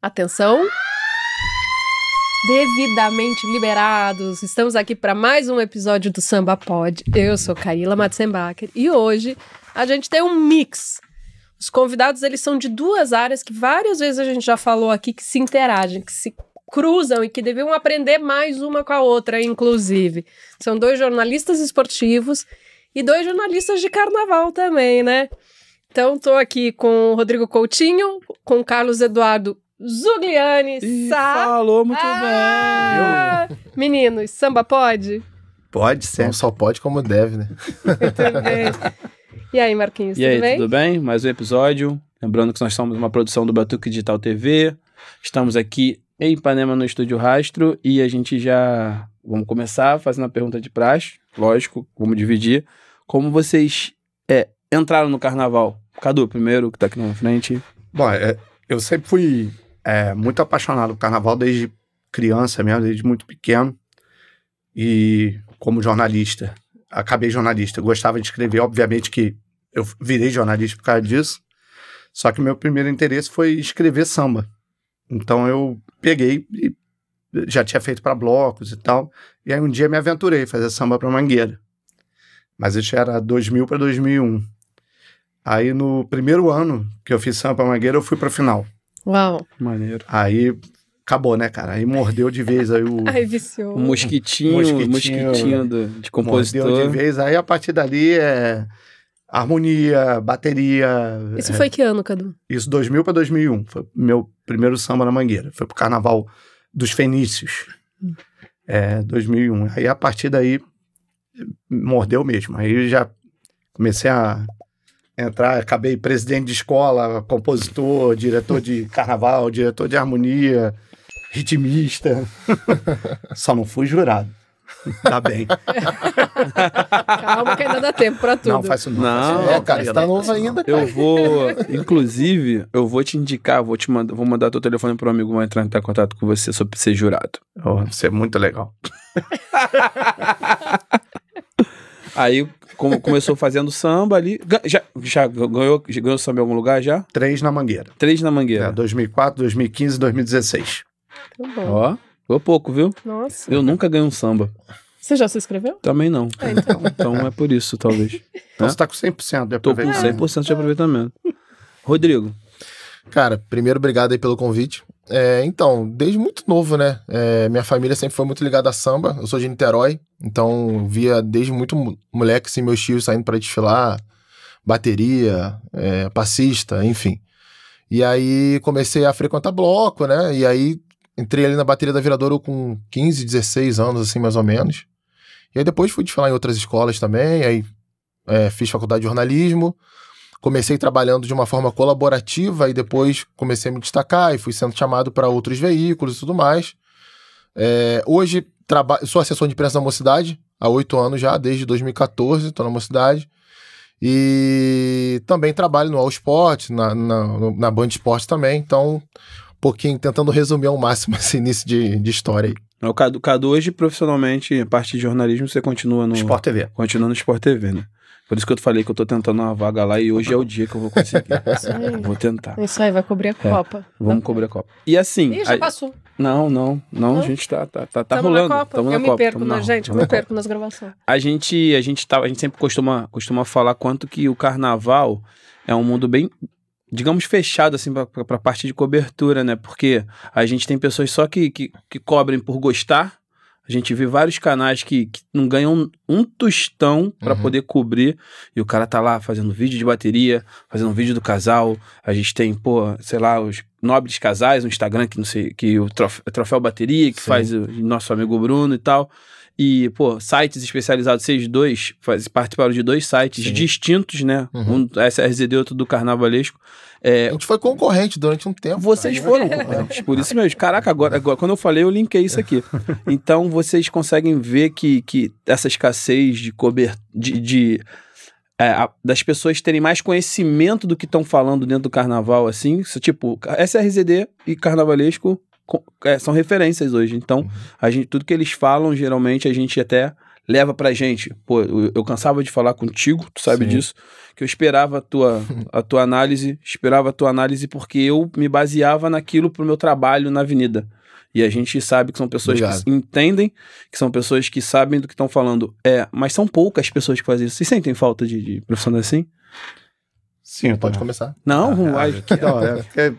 Atenção! Devidamente liberados, estamos aqui para mais um episódio do Samba Pod. Eu sou Caíla Matzenbacher e hoje a gente tem um mix. Os convidados, eles são de duas áreas que várias vezes a gente já falou aqui que se interagem, que se cruzam e que deviam aprender mais uma com a outra, inclusive. São dois jornalistas esportivos e dois jornalistas de carnaval também, né? Então, estou aqui com o Rodrigo Coutinho, com o Carlos Eduardo Zugliani Ih, Falou muito ah, bem. Meninos, samba pode? Pode ser. Não só pode como deve, né? e aí, Marquinhos, e tudo aí, bem? tudo bem? Mais um episódio. Lembrando que nós somos uma produção do Batuque Digital TV. Estamos aqui em Ipanema no Estúdio Rastro e a gente já... Vamos começar fazendo a pergunta de praxe. Lógico, vamos dividir. Como vocês é, entraram no carnaval? Cadu, primeiro, que tá aqui na frente. Bom, é, eu sempre fui é, muito apaixonado por carnaval desde criança mesmo, desde muito pequeno. E como jornalista, acabei jornalista. Gostava de escrever, obviamente que eu virei jornalista por causa disso. Só que meu primeiro interesse foi escrever samba. Então eu peguei e já tinha feito para blocos e tal. E aí um dia me aventurei a fazer samba para Mangueira. Mas isso era 2000 para 2001. Aí no primeiro ano que eu fiz samba para Mangueira, eu fui para final. Uau. Maneiro. Aí acabou, né, cara? Aí mordeu de vez aí o. Aí viciou. O mosquitinho, mosquitinho, mosquitinho do, de compositor. Mordeu de vez. Aí a partir dali é harmonia, bateria. Isso é... foi que ano, Cadu? Isso 2000 para 2001. Foi meu primeiro samba na Mangueira. Foi pro Carnaval dos Fenícios. Hum. É, 2001. Aí a partir daí mordeu mesmo. Aí já comecei a entrar, acabei presidente de escola, compositor, diretor de carnaval, diretor de harmonia, ritmista. Só não fui jurado. Tá bem. Calma que ainda dá tempo pra tudo. Não, faz isso não. Não, não cara, você tá novo ainda. Cara. Eu vou, inclusive, eu vou te indicar, vou te mandar, vou mandar teu telefone pro amigo vai entrar em contato com você sobre ser jurado. Oh, isso é muito legal. Aí começou fazendo samba ali. Já, já ganhou, já ganhou samba em algum lugar já? Três na Mangueira. Três na Mangueira. É, 2004, 2015 2016. Tá bom. Ó, foi pouco, viu? Nossa. Eu nunca ganhei um samba. Você já se inscreveu? Também não. É, então. então é por isso, talvez. Então é? você tá com 100% de aproveitamento. Tô com 100% de aproveitamento. Rodrigo. Cara, primeiro, obrigado aí pelo convite. É, então, desde muito novo, né? É, minha família sempre foi muito ligada a samba. Eu sou de Niterói, então via desde muito moleque assim, meus tios saindo para desfilar, bateria, é, passista, enfim. E aí comecei a frequentar bloco, né? E aí entrei ali na bateria da Viradouro com 15, 16 anos, assim, mais ou menos. E aí depois fui desfilar em outras escolas também, aí é, fiz faculdade de jornalismo comecei trabalhando de uma forma colaborativa e depois comecei a me destacar e fui sendo chamado para outros veículos e tudo mais. É, hoje sou assessor de imprensa da Mocidade há oito anos já, desde 2014, estou na Mocidade. E também trabalho no All Sport, na, na, na Band Esporte também. Então, um pouquinho, tentando resumir ao máximo esse início de, de história aí. O Cadu, Cadu, hoje, profissionalmente, a parte de jornalismo, você continua no. Sport TV. Continua no Sport TV, né? Por isso que eu falei que eu tô tentando uma vaga lá e hoje é o dia que eu vou conseguir. Isso aí. Vou tentar. É isso aí, vai cobrir a é, Copa. É, vamos tá. cobrir a Copa. E assim. Ih, já passou. Não, não, não, não, a gente tá, tá, tá, tá Tamo rolando. Na Copa. eu na me Copa. perco, na, gente, eu me perco nas gravações. A gente, a gente, tá, a gente sempre costuma, costuma falar quanto que o carnaval é um mundo bem, digamos, fechado, assim, pra, pra, pra parte de cobertura, né? Porque a gente tem pessoas só que, que, que cobrem por gostar a gente vê vários canais que, que não ganham um, tostão para uhum. poder cobrir e o cara tá lá fazendo vídeo de bateria, fazendo vídeo do casal. A gente tem, pô, sei lá, os nobres casais no Instagram que não sei, que o troféu, troféu bateria que Sim. faz o nosso amigo Bruno e tal. E, pô, sites especializados, vocês dois faz, participaram de dois sites Sim. distintos, né? Uhum. Um SRZD, outro do Carnavalesco. É, a gente foi concorrente durante um tempo. Vocês foram concorrentes, por isso mesmo. Caraca, agora, agora quando eu falei, eu linkei isso aqui. Então, vocês conseguem ver que, que essa escassez de cobertura, de, de é, a, das pessoas terem mais conhecimento do que estão falando dentro do carnaval, assim. tipo, SRZD e carnavalesco é, são referências hoje. Então, uhum. a gente, tudo que eles falam, geralmente, a gente até leva pra gente. Pô, eu, eu cansava de falar contigo, tu sabe Sim. disso, que eu esperava a tua, a tua análise, esperava a tua análise porque eu me baseava naquilo pro meu trabalho na avenida. E a gente sabe que são pessoas Obrigado. que entendem, que são pessoas que sabem do que estão falando. É, mas são poucas pessoas que fazem isso. Vocês sentem falta de, de assim? Sim, pode começar. Não, ah, que... É, é,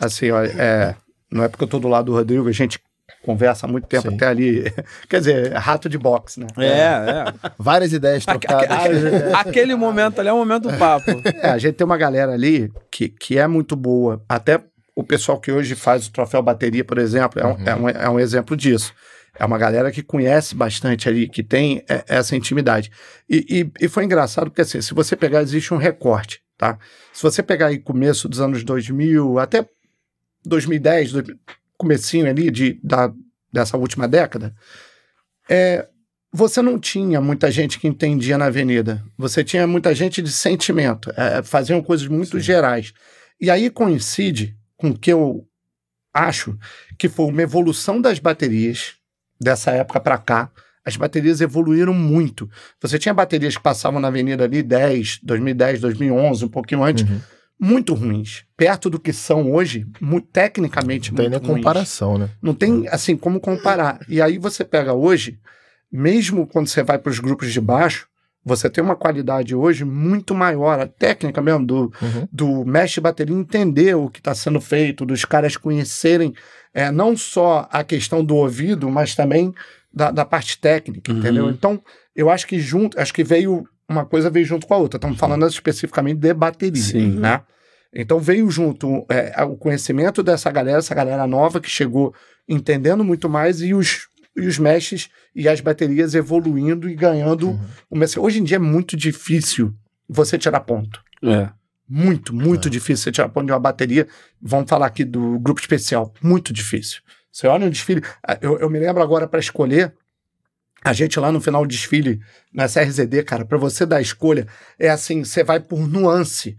assim, olha, é, não é porque eu tô do lado do Rodrigo, a gente conversa há muito tempo Sim. até ali. Quer dizer, é rato de boxe, né? É, é. Várias ideias trocadas. aquele momento ali é o momento do papo. É, a gente tem uma galera ali que, que é muito boa. Até o pessoal que hoje faz o troféu bateria, por exemplo, é um, uhum. é um, é um exemplo disso. É uma galera que conhece bastante ali, que tem é, essa intimidade. E, e, e foi engraçado porque, assim, se você pegar, existe um recorte, tá? Se você pegar aí começo dos anos 2000, até 2010, comecinho ali de, da, dessa última década, é, você não tinha muita gente que entendia na avenida. Você tinha muita gente de sentimento, é, faziam coisas muito Sim. gerais. E aí coincide com o que eu acho que foi uma evolução das baterias dessa época para cá. As baterias evoluíram muito. Você tinha baterias que passavam na avenida ali 10, 2010, 2011, um pouquinho antes. Uhum muito ruins, perto do que são hoje, muito, tecnicamente não muito ruins. Não tem nem comparação, né? Não tem, hum. assim, como comparar. E aí você pega hoje, mesmo quando você vai para os grupos de baixo, você tem uma qualidade hoje muito maior, a técnica mesmo do, uhum. do mestre bateria entender o que está sendo feito, dos caras conhecerem é, não só a questão do ouvido, mas também da, da parte técnica, uhum. entendeu? Então, eu acho que junto, acho que veio uma coisa veio junto com a outra. Estamos falando especificamente de bateria, Sim. né? Então veio junto é, o conhecimento dessa galera, essa galera nova que chegou entendendo muito mais e os, e os mestres e as baterias evoluindo e ganhando uhum. uma... Hoje em dia é muito difícil você tirar ponto. É. Muito, muito é. difícil você tirar ponto de uma bateria. Vamos falar aqui do grupo especial. Muito difícil. Você olha um desfile. Eu, eu me lembro agora para escolher a gente lá no final do desfile, na CRZD, cara, para você dar escolha, é assim, você vai por nuance.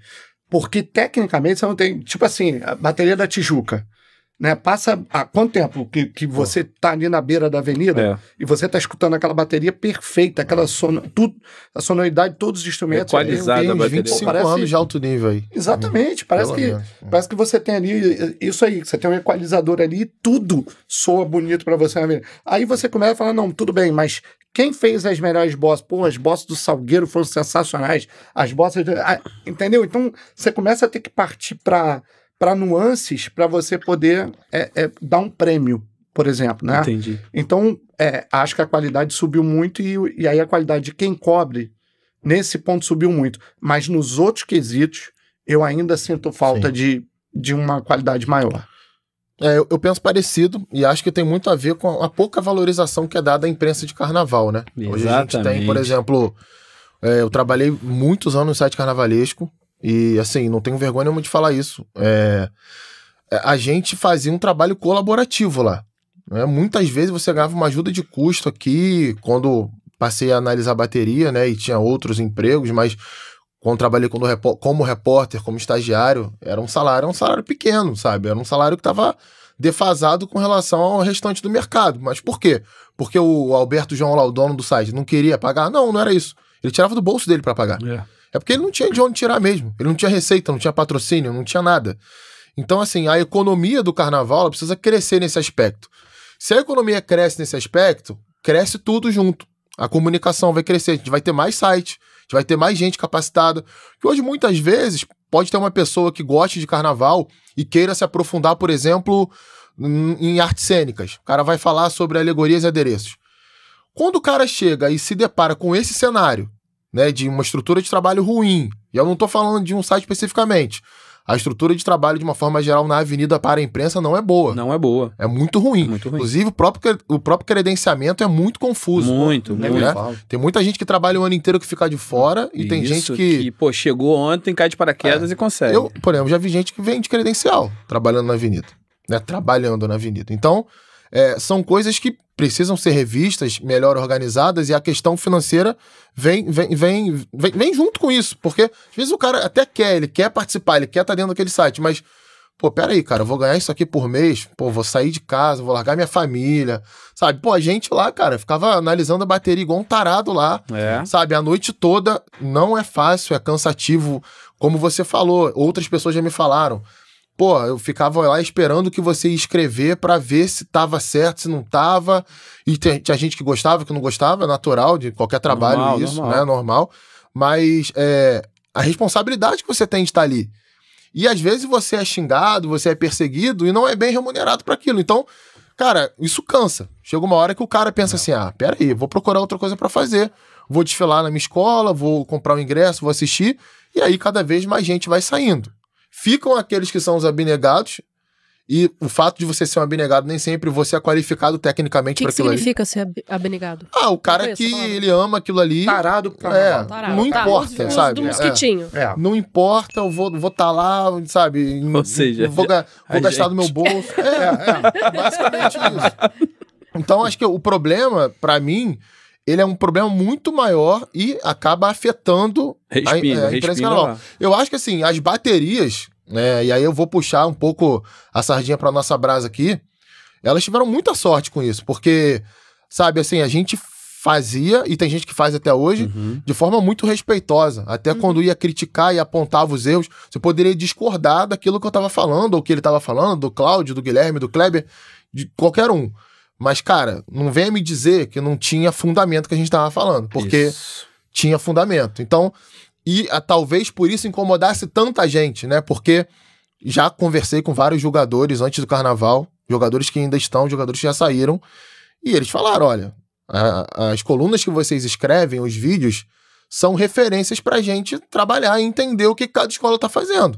Porque tecnicamente você não tem. Tipo assim, a bateria da Tijuca. Né? Passa há quanto tempo que, que você está ali na beira da avenida é. e você está escutando aquela bateria perfeita, aquela sono, tudo, a sonoridade todos os instrumentos. É, Equalizada é, a é bateria. 25 parece, anos de alto nível aí. Exatamente, parece que, parece que você tem ali isso aí, você tem um equalizador ali e tudo soa bonito para você na avenida. Aí você começa a falar, não, tudo bem, mas quem fez as melhores bossas? Pô, as bossas do Salgueiro foram sensacionais. As bossas. Ah, entendeu? Então, você começa a ter que partir para para nuances para você poder é, é, dar um prêmio, por exemplo, né? Entendi. Então, é, acho que a qualidade subiu muito e, e aí a qualidade de quem cobre nesse ponto subiu muito. Mas nos outros quesitos, eu ainda sinto falta de, de uma qualidade maior. É, eu, eu, penso parecido e acho que tem muito a ver com a pouca valorização que é dada à imprensa de carnaval, né? Exatamente. Hoje a gente tem, por exemplo, é, eu trabalhei muitos anos no site carnavalesco, e assim, não tenho vergonha nenhuma de falar isso. É, é, a gente fazia um trabalho colaborativo lá. Né? Muitas vezes você ganhava uma ajuda de custo aqui, quando passei a analisar bateria, né? E tinha outros empregos, mas quando trabalhei como repórter, como estagiário, era um salário, um salário pequeno, sabe? Era um salário que estava defasado com relação ao restante do mercado. Mas por quê? Porque o Alberto João, lá, o dono do site, não queria pagar? Não, não era isso. Ele tirava do bolso dele para pagar. Yeah. É. É porque ele não tinha de onde tirar mesmo. Ele não tinha receita, não tinha patrocínio, não tinha nada. Então, assim, a economia do carnaval precisa crescer nesse aspecto. Se a economia cresce nesse aspecto, cresce tudo junto. A comunicação vai crescer, a gente vai ter mais site, a gente vai ter mais gente capacitada. Que hoje, muitas vezes, pode ter uma pessoa que goste de carnaval e queira se aprofundar, por exemplo, em artes cênicas. O cara vai falar sobre alegorias e adereços. Quando o cara chega e se depara com esse cenário, né, de uma estrutura de trabalho ruim, e eu não estou falando de um site especificamente, a estrutura de trabalho, de uma forma geral, na avenida para a imprensa não é boa. Não é boa. É muito ruim. É muito ruim. Inclusive, o próprio, o próprio credenciamento é muito confuso. Muito, né? muito. Tem muita gente que trabalha o ano inteiro que fica de fora e, tem gente que... que... pô, chegou ontem, cai de paraquedas é. e consegue. Eu, por exemplo, já vi gente que vem de credencial trabalhando na avenida. Né? Trabalhando na avenida. Então, é, são coisas que precisam ser revistas, melhor organizadas, e a questão financeira vem, vem, vem, vem, vem junto com isso, porque às vezes o cara até quer, ele quer participar, ele quer estar tá dentro daquele site, mas pô, peraí, cara, eu vou ganhar isso aqui por mês, pô, vou sair de casa, vou largar minha família, sabe? Pô, a gente lá, cara, ficava analisando a bateria igual um tarado lá, é. sabe? A noite toda não é fácil, é cansativo, como você falou, outras pessoas já me falaram. Pô, eu ficava lá esperando que você ia escrever para ver se tava certo, se não tava. E tinha gente que gostava, que não gostava, é natural, de qualquer trabalho normal, isso, normal. né? Normal. Mas é, a responsabilidade que você tem de estar tá ali. E às vezes você é xingado, você é perseguido e não é bem remunerado para aquilo. Então, cara, isso cansa. Chega uma hora que o cara pensa é. assim: ah, peraí, vou procurar outra coisa para fazer. Vou desfilar na minha escola, vou comprar um ingresso, vou assistir. E aí cada vez mais gente vai saindo. Ficam aqueles que são os abnegados, e o fato de você ser um abnegado nem sempre você é qualificado tecnicamente para aquilo ali. O que significa ser abnegado? Ah, o cara que ele ama aquilo ali. Tarado pra é, Tarado. Não importa, Tarado. sabe? Do é. mosquitinho. É. É. Não importa, eu vou estar tá lá, sabe? Ou seja, vou, vou gastar gente... do meu bolso. É, é basicamente isso. Então acho que o problema, para mim, ele é um problema muito maior e acaba afetando a, é, é Eu acho que assim, as baterias, né? E aí eu vou puxar um pouco a sardinha para nossa brasa aqui. Elas tiveram muita sorte com isso, porque, sabe, assim, a gente fazia, e tem gente que faz até hoje, uhum. de forma muito respeitosa. Até uhum. quando ia criticar e apontava os erros, você poderia discordar daquilo que eu estava falando, ou que ele estava falando, do Cláudio, do Guilherme, do Kleber, de qualquer um. Mas, cara, não venha me dizer que não tinha fundamento que a gente estava falando, porque isso. tinha fundamento. Então, e a, ah, talvez por isso incomodasse tanta gente, né? Porque já conversei com vários jogadores antes do carnaval, jogadores que ainda estão, jogadores que já saíram, e eles falaram: olha, a, as colunas que vocês escrevem, os vídeos, são referências para gente trabalhar e entender o que cada escola está fazendo.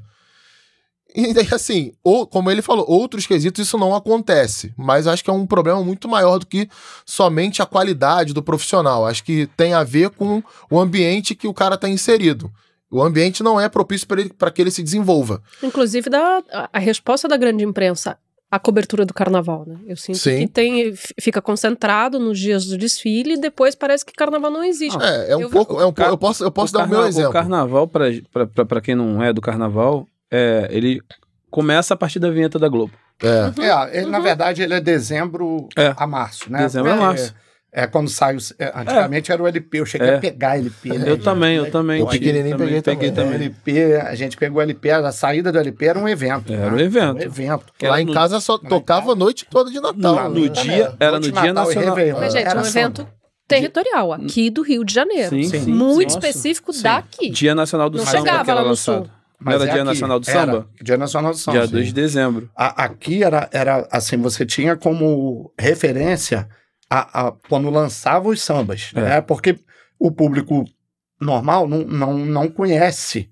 E daí, assim, ou, como ele falou, outros quesitos isso não acontece. Mas acho que é um problema muito maior do que somente a qualidade do profissional. Acho que tem a ver com o ambiente que o cara está inserido. O ambiente não é propício para que ele se desenvolva. Inclusive, da, a resposta da grande imprensa à cobertura do carnaval, né? Eu sinto Sim. que tem, fica concentrado nos dias do desfile e depois parece que carnaval não existe. é, é um eu, pouco. É um, eu posso, eu posso dar o meu exemplo. O carnaval, para quem não é do carnaval, é, ele começa a partir da vinheta da Globo. É. Uhum. é ele, na uhum. verdade, ele é dezembro é. a março, né? Dezembro a é, março. É, é quando saiu. É, antigamente é. era o LP, eu cheguei é. a pegar LP, né? Eu também, eu também. Eu nem peguei, peguei também. também. LP, a gente pegou o LP, a saída do LP era um evento. Era né? um evento. Um evento. Lá em casa só tocava a noite toda de Natal. no né? dia, era no, dia Natal nacional. Mas, gente, era um evento territorial, aqui do Rio de Janeiro. Sim, sim. Muito sim. específico daqui. Dia Nacional do Não Samba. Não chegava lá no sul era é Dia aqui. Nacional do era. Samba? Dia Nacional do Samba. Dia sim. 2 de dezembro. A, aqui era, era assim, você tinha como referência a, a quando lançava os sambas, é. né? Porque o público normal não, não, não conhece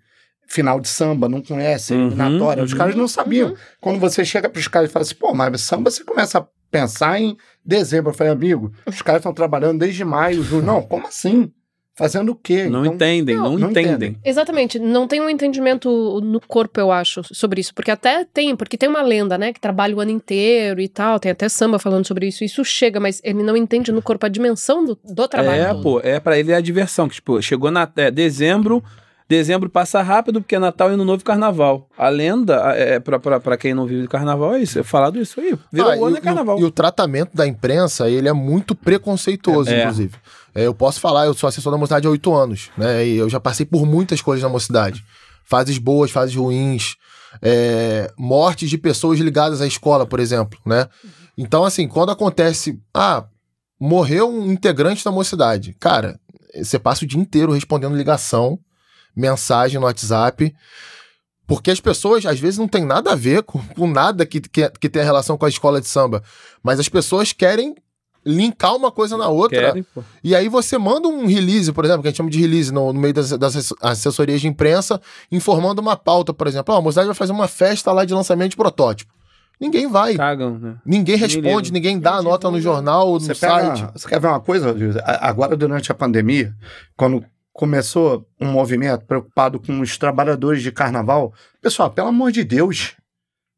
final de samba, não conhece uhum, eliminatória. Uhum. Os caras não sabiam. Uhum. Quando você chega para os caras e fala assim, pô, mas samba você começa a pensar em dezembro. Eu falei, amigo, os caras estão trabalhando desde maio, junho. Não, como assim? fazendo o quê? Não então, entendem, não, não entendem. entendem. Exatamente, não tem um entendimento no corpo, eu acho, sobre isso, porque até tem, porque tem uma lenda, né, que trabalha o ano inteiro e tal, tem até samba falando sobre isso, isso chega, mas ele não entende no corpo a dimensão do, do trabalho. É, todo. pô, é para ele é a diversão, que tipo, chegou na é, dezembro, Dezembro passa rápido porque é Natal e no novo carnaval. A lenda, é, para quem não vive de carnaval, é isso. É falado isso aí. Virou ah, o ano e, é carnaval. E o, e o tratamento da imprensa, ele é muito preconceituoso, é, é. inclusive. É. É, eu posso falar, eu sou assessor da mocidade há oito anos, né? E eu já passei por muitas coisas na mocidade. Fases boas, fases ruins, é, mortes de pessoas ligadas à escola, por exemplo, né? Então, assim, quando acontece, ah, morreu um integrante da mocidade, cara, você passa o dia inteiro respondendo ligação, mensagem no WhatsApp, porque as pessoas, às vezes, não tem nada a ver com, com nada que, que, que tem relação com a escola de samba, mas as pessoas querem linkar uma coisa na outra. Querem, e aí você manda um release, por exemplo, que a gente chama de release no, no meio das, das, assessorias de imprensa, informando uma pauta, por exemplo. Oh, a mocidade vai fazer uma festa lá de lançamento de protótipo. Ninguém vai. Cagam, né? Ninguém responde, ninguém, ninguém dá ninguém nota no jornal, você no pega, site. Você quer ver uma coisa, Agora, durante a pandemia, quando começou um movimento preocupado com os trabalhadores de carnaval, pessoal, pelo amor de Deus,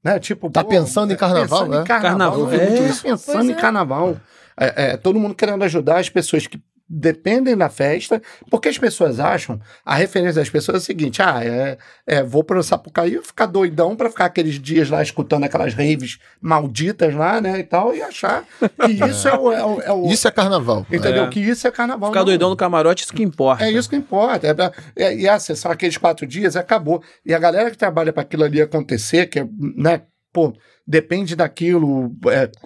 né? Tipo, tá pô, pensando em é, carnaval, pensando né? Em é? carnaval, carnaval é. pensando em é. carnaval. É, é, todo mundo querendo ajudar as pessoas que dependem da festa, porque as pessoas acham, a referência das pessoas é a seguinte: ah, é, é vou para o Sapucaí ficar doidão para ficar aqueles dias lá escutando aquelas raves malditas lá, né, e tal, e achar que isso é, é, o, é, o, é o, Isso é carnaval. Entendeu? É. Que isso é carnaval. Ficar não. doidão no camarote, isso que importa. É isso que importa. É é, e acessar ah, aqueles quatro dias, acabou. E a galera que trabalha para aquilo ali acontecer, que é, né, pô, depende daquilo,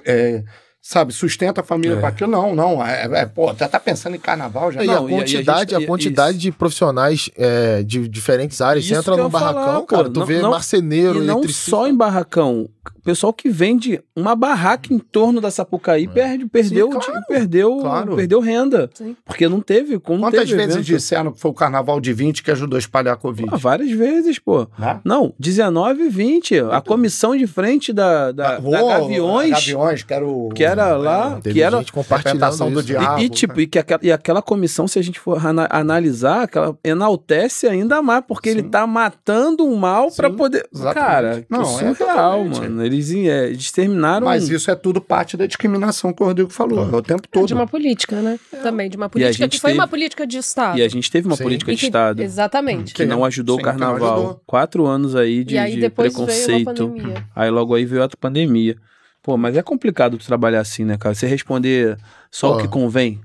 é sabe, sustenta a família é. com aquilo. Não, não. É, é, pô, até tá pensando em carnaval já. É, e não, tá a quantidade, e a, gente, a é, quantidade de profissionais é, de diferentes áreas. Você entra num barracão, falar, cara, Tu não, vê não, marceneiro, e não só em barracão pessoal que vende uma barraca em torno da Sapucaí é. perde, perdeu, Sim, claro, perdeu, claro. perdeu renda. Sim. Porque não teve. Como Quantas teve vezes evento? disseram que foi o carnaval de 20 que ajudou a espalhar a Covid? Pô, ah, várias vezes, pô. Né? Não, 19 e 20. a então. comissão de frente da, da, ah, da Gaviões. Gaviões, que era o, Que era é, lá. que era. compartilhando do diabo. Né? E, e ah, tipo, e, que aquela, e aquela comissão, se a gente for analisar, aquela enaltece ainda mais, porque Sim. ele tá matando um mal para poder. Exatamente. Cara, não, é surreal, mano mano. É, eles é, exterminaram. Mas isso é tudo parte da discriminação que o Rodrigo falou, é. o tempo todo. É de uma política, né? É. Também, de uma política que foi uma política de Estado. E a gente teve uma Sim. política de Estado. Exatamente. Que não ajudou Sim, o carnaval. Ajudou. Quatro anos aí de, aí de preconceito. Aí logo aí veio a pandemia. Pô, mas é complicado tu trabalhar assim, né, cara? Você responder só Pô. o que convém.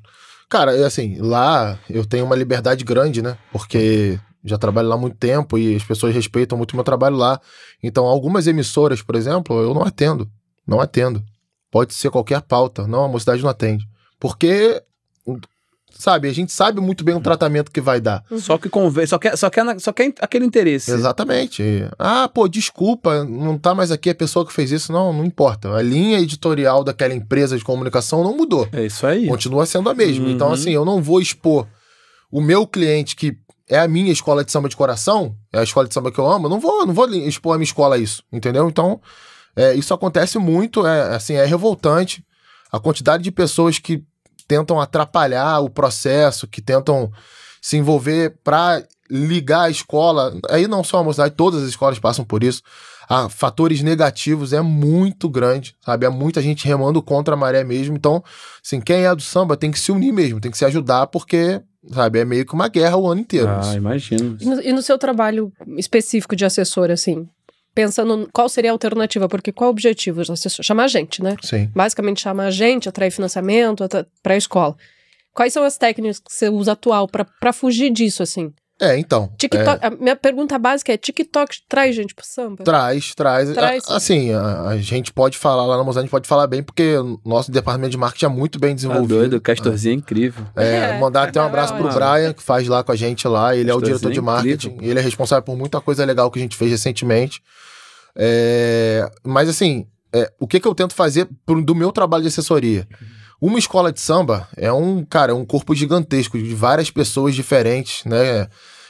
Cara, é assim, lá eu tenho uma liberdade grande, né? Porque já trabalho lá há muito tempo e as pessoas respeitam muito o meu trabalho lá. Então, algumas emissoras, por exemplo, eu não atendo. Não atendo. Pode ser qualquer pauta. Não, a mocidade não atende. Porque sabe? A gente sabe muito bem o tratamento que vai dar. Uhum. Só que convém, só quer, só que é, só que é é aquele interesse. Exatamente. Ah, pô, desculpa, não tá mais aqui a pessoa que fez isso. Não, não importa. A linha editorial daquela empresa de comunicação não mudou. É isso aí. Continua sendo a mesma. Então, uhum. Então, assim, eu não vou expor o meu cliente que é a minha escola de samba de coração, é a escola de samba que eu amo, não vou, não vou expor a minha escola a isso, entendeu? Então, é, isso acontece muito, é, assim, é revoltante a quantidade de pessoas que tentam atrapalhar o processo, que tentam se envolver para ligar a escola. Aí não só a mocidade, todas as escolas passam por isso. a ah, fatores negativos é muito grande, sabe? É muita gente remando contra a maré mesmo. Então, assim, quem é do samba tem que se unir mesmo, tem que se ajudar, porque Sabe? É meio que uma guerra o ano inteiro. Ah, isso. imagino. E no, e no seu trabalho específico de assessor, assim, pensando qual seria a alternativa, porque qual o objetivo? Chamar a gente, né? Sim. Basicamente, chamar a gente, atrair financiamento para a escola. Quais são as técnicas que você usa atual para fugir disso, assim? É, então. TikTok, é... A minha pergunta básica é: TikTok traz gente pro samba? Traz, traz. traz a, assim, a, a, gente pode falar lá na Mozart, a gente pode falar bem, porque o nosso departamento de marketing é muito bem tá desenvolvido. Ah, doido, o Castorzinho é incrível. É, é mandar até um tá abraço pro Brian, que faz lá com a gente lá. Ele é o diretor de é marketing. Incrível, ele é responsável por muita coisa legal que a gente fez recentemente. É, mas assim, é, o que, que eu tento fazer pro, do meu trabalho de assessoria? Uhum uma escola de samba é um, cara, é um corpo gigantesco de várias pessoas diferentes, né?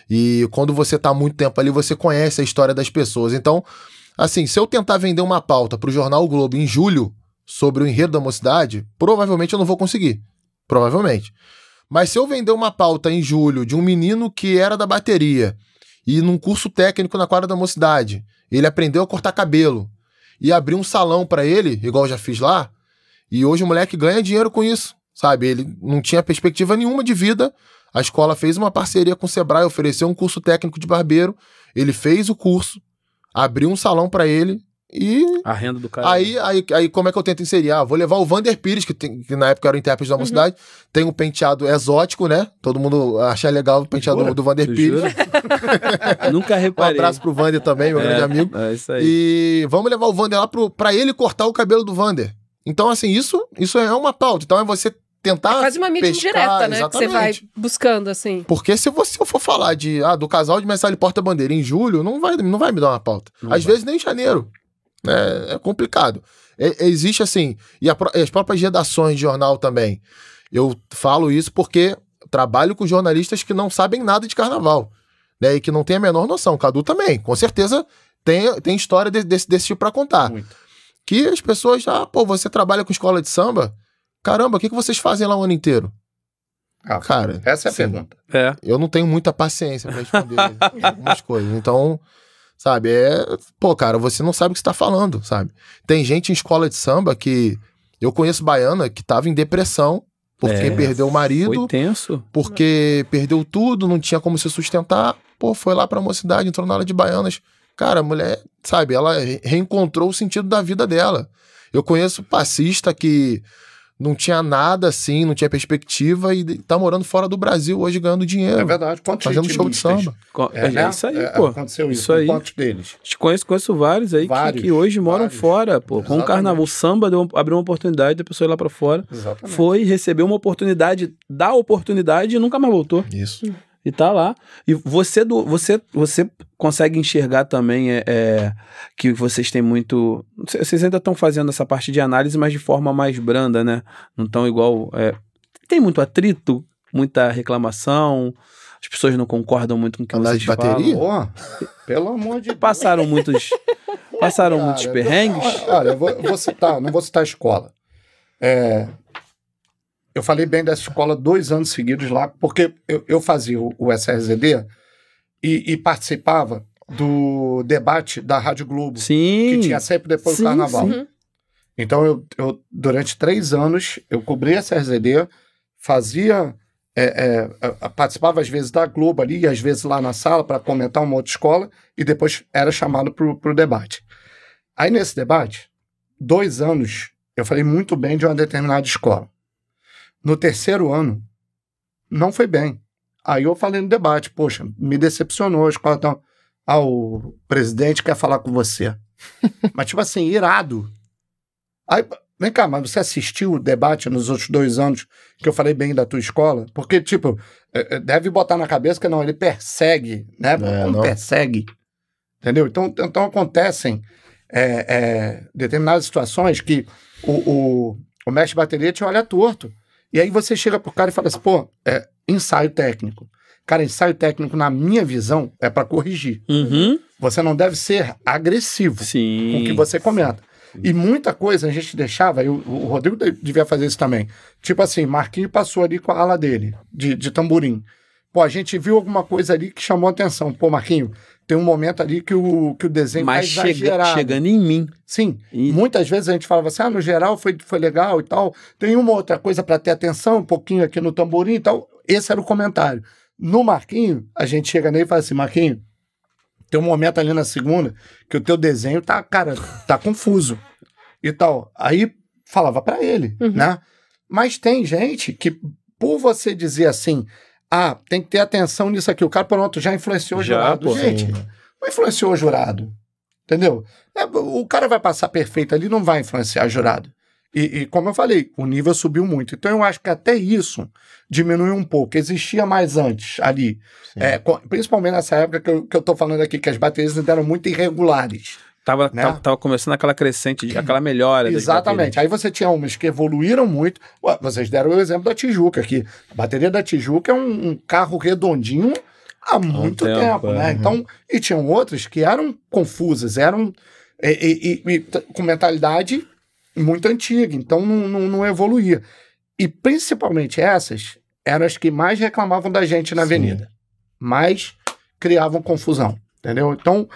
E quando você está muito tempo ali, você conhece a história das pessoas. Então, assim, se eu tentar vender uma pauta para o jornal o Globo em julho sobre o enredo da mocidade, provavelmente eu não vou conseguir. Provavelmente. Mas se eu vender uma pauta em julho de um menino que era da bateria e num curso técnico na quadra da mocidade, ele aprendeu a cortar cabelo e abrir um salão para ele, igual eu já fiz lá, e hoje o moleque ganha dinheiro com isso, sabe? Ele não tinha perspectiva nenhuma de vida. A escola fez uma parceria com o Sebrae, ofereceu um curso técnico de barbeiro. Ele fez o curso, abriu um salão para ele e. A renda do cara. Aí, é- aí, aí como é que eu tento inserir? Ah, vou levar o Vander Pires, que, tem, que na época era o intérprete da uhum. mocidade. Uhum. Tem um penteado exótico, né? Todo mundo acha legal o penteado do, do Vander Pires. Nunca reparei. Um abraço pro Vander também, meu é, grande amigo. É isso aí. E vamos levar o Vander lá pro, pra ele cortar o cabelo do Vander. Então, assim, isso, isso é uma pauta. Então, é você tentar. É quase uma mídia pescar, direta, né? Exatamente. Que você vai buscando, assim. Porque se você for falar de ah, do casal de mensagem porta-bandeira em julho, não vai, não vai me dar uma pauta. Não Às vai. vezes nem em janeiro. É, é complicado. É, é existe assim, e a, as próprias redações de jornal também. Eu falo isso porque trabalho com jornalistas que não sabem nada de carnaval. Né, e que não tem a menor noção. Cadu também, com certeza tem, tem história de, desse, desse tipo para contar. Muito que as pessoas, ah, pô, você trabalha com escola de samba? Caramba, o que, que vocês fazem lá o ano inteiro? Ah, Cara, essa é a sim, pergunta. É. Eu não tenho muita paciência para responder algumas coisas. Então, sabe? É, pô, cara, você não sabe o que está falando, sabe? Tem gente em escola de samba que eu conheço baiana que estava em depressão porque é, perdeu o marido, foi tenso. porque perdeu tudo, não tinha como se sustentar. Pô, foi lá para a mocidade, entrou na aula de baianas, Cara, a mulher, sabe, ela reencontrou o sentido da vida dela. Eu conheço passista que não tinha nada assim, não tinha perspectiva e tá morando fora do Brasil hoje ganhando dinheiro. É verdade. Quantos tá Fazendo show de samba. É, é, é né? isso aí, é, pô. Aconteceu isso. isso aí. Quantos deles? Conheço, conheço vários aí vários, que, que, hoje moram vários. fora, pô. Exatamente. Com o carnaval, o samba deu, abriu uma oportunidade da pessoa ir lá para fora. Exatamente. Foi, recebeu uma oportunidade, dá oportunidade e nunca mais voltou. Isso e tá lá. E você do, você, você consegue enxergar também é, é que vocês têm muito. Vocês ainda estão fazendo essa parte de análise, mas de forma mais branda, né? Não tão igual. É, tem muito atrito, muita reclamação. As pessoas não concordam muito com o que vocês de bateria? Oh, pelo amor de Deus. Passaram muitos, passaram cara, muitos perrengues. Olha, eu vou, vou citar, não vou citar a escola. É, eu falei bem dessa escola dois anos seguidos lá, porque eu, eu fazia o, o SRZD e, e, participava do debate da Rádio Globo, sim. que tinha sempre depois sim, do Carnaval. Sim. Uhum. Então, eu, eu, durante três anos, eu cobria a SRZD, fazia, é, é, participava às vezes da Globo ali, às vezes lá na sala para comentar uma outra escola, e depois era chamado para o debate. Aí, nesse debate, dois anos, eu falei muito bem de uma determinada escola. No terceiro ano, não foi bem. Aí eu falei no debate, poxa, me decepcionou, escolta. É ah, o presidente quer falar com você. mas, tipo assim, irado. Aí, vem cá, mas você assistiu o debate nos outros dois anos que eu falei bem da tua escola? Porque, tipo, é, é, deve botar na cabeça que não, ele persegue, né? É, não persegue. Entendeu? Então, então acontecem é, é, determinadas situações que o, o, o mestre de bateria te olha torto. E aí você chega pro cara e fala assim, pô, é ensaio técnico. Cara, ensaio técnico, na minha visão, é para corrigir. Uhum. Você não deve ser agressivo Sim. com o que você comenta. E muita coisa a gente deixava, eu, o Rodrigo devia fazer isso também. Tipo assim, Marquinhos passou ali com a ala dele, de, de tamborim. Pô, a gente viu alguma coisa ali que chamou atenção. Pô, Marquinhos, tem um momento ali que o, que o desenho Mas tá chega, chegando em mim. Sim. E... Muitas vezes a gente falava assim, ah, no geral foi, foi legal e tal. Tem uma outra coisa para ter atenção, um pouquinho aqui no tamborim e tal. Esse era o comentário. No Marquinho, a gente chega nele e fala assim, Marquinho, tem um momento ali na segunda que o teu desenho tá, cara, tá confuso e tal. Aí falava para ele, uhum. né? Mas tem gente que, por você dizer assim, ah, tem que ter atenção nisso aqui. O cara, pronto, já influenciou já, o jurado. Pô, Gente, sim. não influenciou o jurado. Entendeu? É, o cara vai passar perfeito ali, não vai influenciar o jurado. E, e, como eu falei, o nível subiu muito. Então eu acho que até isso diminuiu um pouco. Existia mais antes ali. É, principalmente nessa época que eu, que eu tô falando aqui, que as baterias eram muito irregulares. Tava, né? tava, tava, começando aquela crescente, aquela melhora. Exatamente. Aí você tinha umas que evoluíram muito. vocês deram o exemplo da Tijuca aqui. A bateria da Tijuca é um, um carro redondinho há muito um tempo, tempo, né? Uhum. Então, e tinham outras que eram confusas, eram e, e, e, com mentalidade muito antiga, então não, não, não, evoluía. E principalmente essas eram as que mais reclamavam da gente na Sim. avenida, mais criavam confusão, entendeu? Então,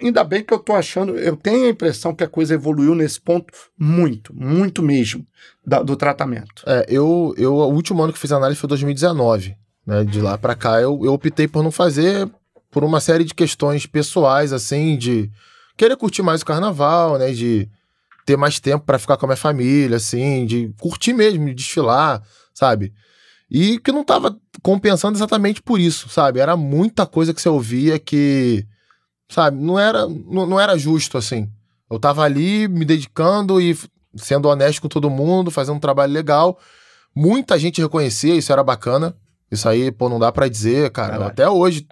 ainda bem que eu estou achando, eu tenho a impressão que a coisa evoluiu nesse ponto muito, muito mesmo da, do tratamento. É, eu, eu, o último ano que fiz análise foi 2019, né? De lá para cá eu, eu optei por não fazer por uma série de questões pessoais, assim, de querer curtir mais o carnaval, né? De ter mais tempo para ficar com a minha família, assim, de curtir mesmo, de desfilar, sabe? E que não tava compensando exatamente por isso, sabe? Era muita coisa que você ouvia que Sabe? Não era, não, não era justo, assim. Eu tava ali me dedicando e sendo honesto com todo mundo, fazendo um trabalho legal. Muita gente reconhecia, isso era bacana. Isso aí, pô, não dá para dizer, cara. Até hoje,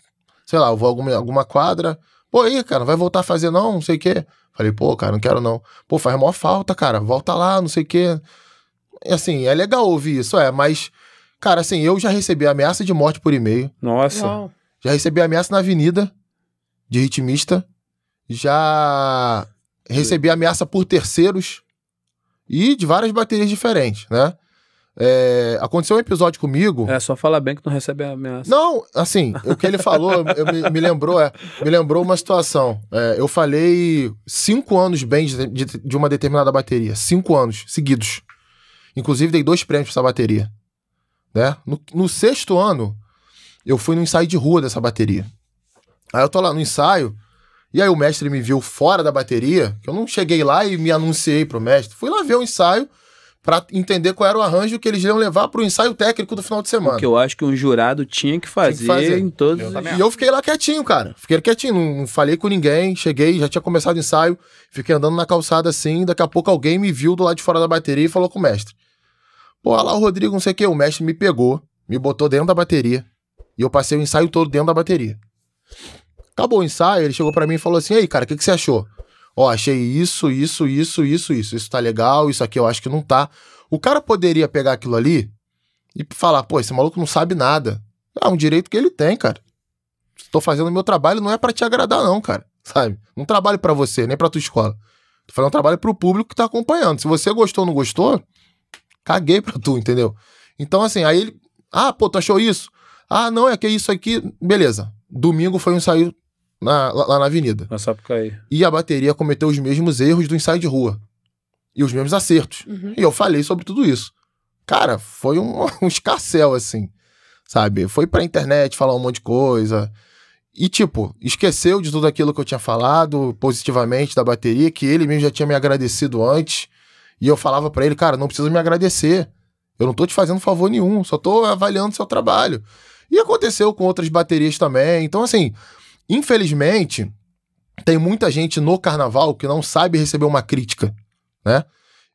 sei lá, eu vou alguma, alguma quadra. Pô, aí, cara, vai voltar a fazer não, não sei o quê. Falei, pô, cara, não quero não. Pô, faz maior falta, cara. Volta lá, não sei o quê. E, assim, é legal ouvir isso, é, mas, cara, assim, eu já recebi ameaça de morte por e-mail. Nossa. Não. Já recebi ameaça na avenida de ritmista. Já recebi ameaça por terceiros e de várias baterias diferentes, né? É, aconteceu um episódio comigo. É, só falar bem que não recebe ameaça. Não, assim, o que ele falou eu, me, me, lembrou, é, me lembrou uma situação. É, eu falei cinco anos bem de, de, de, uma determinada bateria. Cinco anos seguidos. Inclusive, dei dois prêmios pra essa bateria. Né? No, no sexto ano, eu fui no ensaio de rua dessa bateria. Aí eu tô lá no ensaio, e aí o mestre me viu fora da bateria, que eu não cheguei lá e me anunciei pro mestre. Fui lá ver o ensaio para entender qual era o arranjo que eles iam levar pro ensaio técnico do final de semana. O que eu acho que um jurado tinha que fazer, tinha que fazer. em todos eu E eu fiquei lá quietinho, cara. Fiquei quietinho, não falei com ninguém, cheguei, já tinha começado o ensaio, fiquei andando na calçada assim, daqui a pouco alguém me viu do lado de fora da bateria e falou com o mestre. Pô, lá o Rodrigo, não sei o que, o mestre me pegou, me botou dentro da bateria, e eu passei o ensaio todo dentro da bateria. Acabou tá o ensaio, ele chegou para mim e falou assim: "Ei, cara, o que, que você achou?" Ó, oh, achei isso, isso, isso, isso, isso. Isso tá legal, isso aqui eu acho que não tá. O cara poderia pegar aquilo ali e falar: "Pô, esse maluco não sabe nada". É um direito que ele tem, cara. Estou fazendo meu trabalho não é para te agradar não, cara. Sabe? Não trabalho para você, nem para tua escola. Tô fazendo um trabalho pro público que tá acompanhando. Se você gostou ou não gostou, caguei pra tu, entendeu? Então, assim, aí ele. Ah, pô, tu achou isso? Ah, não, é que é isso aqui. Beleza. Domingo foi um ensaio na, lá, lá, na avenida. Na Sapucaí. E a bateria cometeu os mesmos erros do ensaio de rua. E os mesmos acertos. Uhum. E eu falei sobre tudo isso. Cara, foi um, um escarcel, assim. Sabe? Foi pra internet falar um monte de coisa. E, tipo, esqueceu de tudo aquilo que eu tinha falado positivamente da bateria, que ele mesmo já tinha me agradecido antes. E eu falava para ele, cara, não precisa me agradecer. Eu não tô te fazendo favor nenhum, só tô avaliando seu trabalho. E aconteceu com outras baterias também. Então, assim, Infelizmente, tem muita gente no carnaval que não sabe receber uma crítica, né?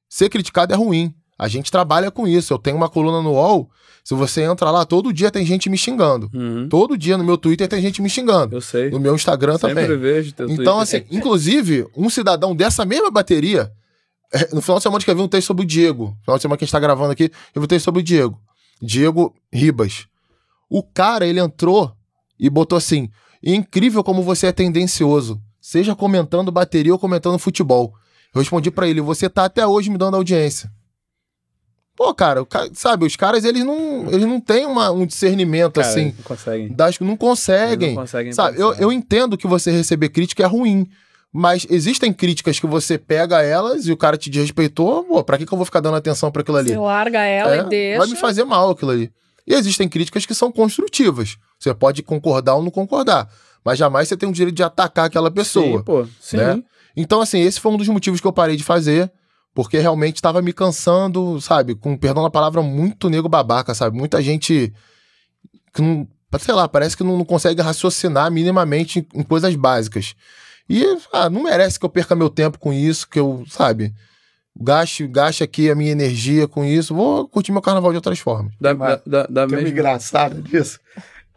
Ser criticado é ruim. A gente trabalha com isso. Eu tenho uma coluna no UOL. Se você entra lá, todo dia tem gente me xingando. Uhum. Todo dia no meu Twitter tem gente me xingando. Eu sei. No meu Instagram Sempre também. Vejo teu então, Twitter. assim, inclusive, um cidadão dessa mesma bateria. É, no final de semana eu vi um texto sobre o Diego. No final de semana que a gente tá gravando aqui, eu vi um texto sobre o Diego. Diego Ribas. O cara, ele entrou e botou assim: e é incrível como você é tendencioso, seja comentando bateria ou comentando futebol. Eu respondi para ele: você tá até hoje me dando audiência. Pô, cara, sabe, os caras, eles não, eles não têm uma, um discernimento, cara, assim. Não conseguem. Das, não conseguem. não conseguem sabe, eu, eu entendo que você receber crítica é ruim. Mas existem críticas que você pega elas e o cara te desrespeitou, pô, pra que, que eu vou ficar dando atenção para aquilo ali? Você larga ela é, e deixa. Vai me fazer mal aquilo ali. E existem críticas que são construtivas. Você pode concordar ou não concordar, mas jamais você tem o direito de atacar aquela pessoa. Sim, pô. Né? Sim. Né? Então, assim, esse foi um dos motivos que eu parei de fazer, porque realmente estava me cansando, sabe? Com, perdão na palavra, muito nego babaca, sabe? Muita gente que não, sei lá, parece que não, não consegue raciocinar minimamente em, em coisas básicas. E ah, não merece que eu perca meu tempo com isso, que eu, sabe, gaste, gaste aqui a minha energia com isso. Vou curtir meu carnaval de outras formas. Da, da, mesma... engraçado disso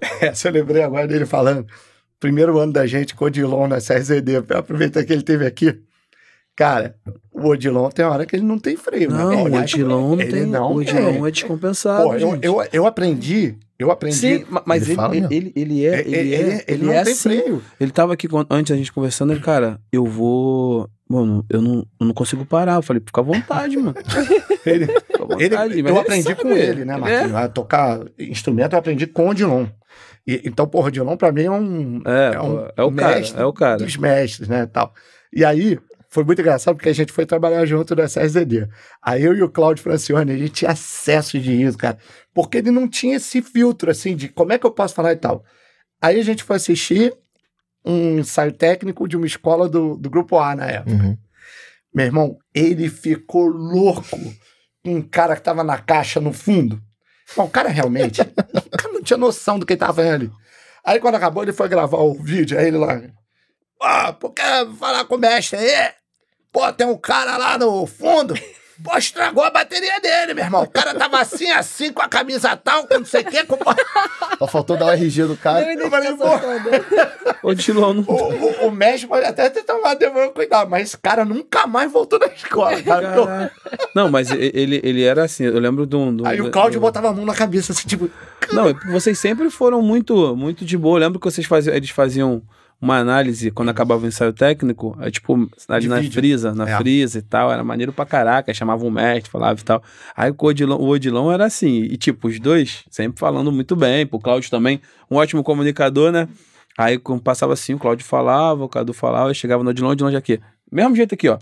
Essa eu lembrei agora dele falando. Primeiro ano da gente com o Odilon na CRZD. Aproveitar que ele teve aqui. Cara, o Odilon tem hora que ele não tem freio. Né? Não, né? o Odilon não tem. Não o Odilon é, descompensado. Pô, eu, eu, eu, aprendi. Eu aprendi. Sim, mas ele, ele, ele, ele é. é, é, é ele, ele, é, ele, não é tem assim. freio. Ele tava aqui antes da gente conversando, ele, cara, eu vou. Mano, eu não, eu não consigo parar. Eu falei, fica à vontade, mano. ele, à vontade, eu aprendi sabe. com ele, né, Marquinhos? É. A tocar instrumento eu aprendi com o Odilon. E, então, porra, Dilon pra mim é um. É, é, um é o cara. É o cara. Dos mestres, né? Tal. E aí, foi muito engraçado porque a gente foi trabalhar junto no SSD. Aí eu e o Claudio Francione, a gente tinha acesso de isso, cara. Porque ele não tinha esse filtro, assim, de como é que eu posso falar e tal. Aí a gente foi assistir um ensaio técnico de uma escola do, do Grupo A na época. Uhum. Meu irmão, ele ficou louco com um cara que tava na caixa no fundo. Bom, o cara realmente tinha noção do que ele tava ali. Aí quando acabou, ele foi gravar o vídeo, aí ele lá. Ah, porque falar com o mestre aí? Pô, tem um cara lá no fundo Pô, estragou a bateria dele, meu irmão. O cara tava assim, assim, com a camisa tal, com não sei o quê. Com... Só faltou dar o RG do cara. Não, eu falei, pô... Ô, não... O, o, o mestre pode até ter tomado demônio cuidar, mas esse cara nunca mais voltou da escola. Cara. Não, mas ele, ele era assim, eu lembro de um... Aí o Claudio do... botava a mão na cabeça, assim, tipo... Não, vocês sempre foram muito, muito de boa. Eu lembro que vocês faziam, eles faziam uma análise quando acabava o ensaio técnico, é tipo, ali de na vídeo. frisa, na é. frisa e tal, era maneiro pra caraca, chamava o mestre, falava e tal. Aí o Odilon, o Odilon era assim, e tipo, os dois sempre falando muito bem, pro Cláudio também, um ótimo comunicador, né? Aí passava assim, o Cláudio falava, o Cadu falava, eu chegava no Odilon, Odilon já aqui. Mesmo jeito aqui, ó.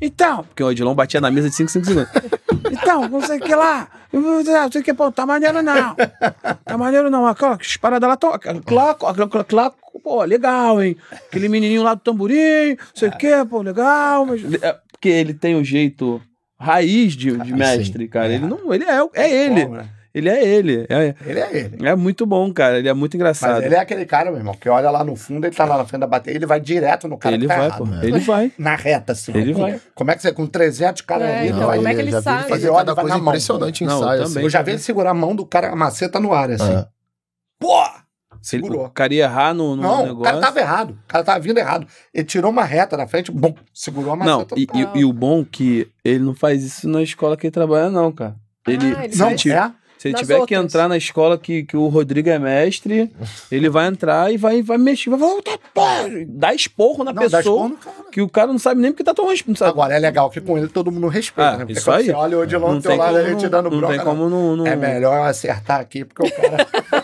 Então, porque o Odilon batia na mesa de 5, 5 segundos. Então, não sei o que lá. Não sei o que, pô, tá maneiro não. Tá maneiro não. Aquela, as paradas lá, claco, claco, pô, legal, hein? Aquele menininho lá do tamborim, sei o quê, pô, legal. Mas... É, é porque ele tem o um jeito raiz de, de ah, mestre, sim. cara. É. Ele não, ele é, é, é ele. Bom, né? Ele é ele. É, ele é ele. É muito bom, cara. Ele é muito engraçado. Mas ele é aquele cara, meu irmão, que olha lá no fundo, ele tá lá na frente da bateria, ele vai direto no cara ele tá vai, errado, Pô. Né? Ele vai. Na reta, assim. Ele vai. Como é que você, com 300 caras é, ali, então, vai, como é que ele já sabe? Fazer cada tá coisa mão, impressionante em ensaio. Não, eu, assim. eu já vi ele segurar a mão do cara, a maceta no ar, assim. Pô! Se ele, segurou. o cara ia errar no, no não, negócio. O cara tava errado. O cara tava vindo errado. Ele tirou uma reta na frente, bom, segurou a maceta. Não, e, e, e, o bom é que ele não faz isso na escola que ele trabalha, não, cara. Ele, ah, ele não, é? se ele é. tiver outras. que entrar na escola que, que o Rodrigo é mestre, ele vai entrar e vai, vai mexer, vai falar, tá, porra, dá esporro na não, pessoa esporro que o cara não sabe nem porque tá tão esporro. Agora, é legal que com ele todo mundo respeita, ah, né? isso aí. você olha o Odilon do teu lado, a gente te dando não bronca. Não tem como né? não, não... É melhor acertar aqui, porque o cara...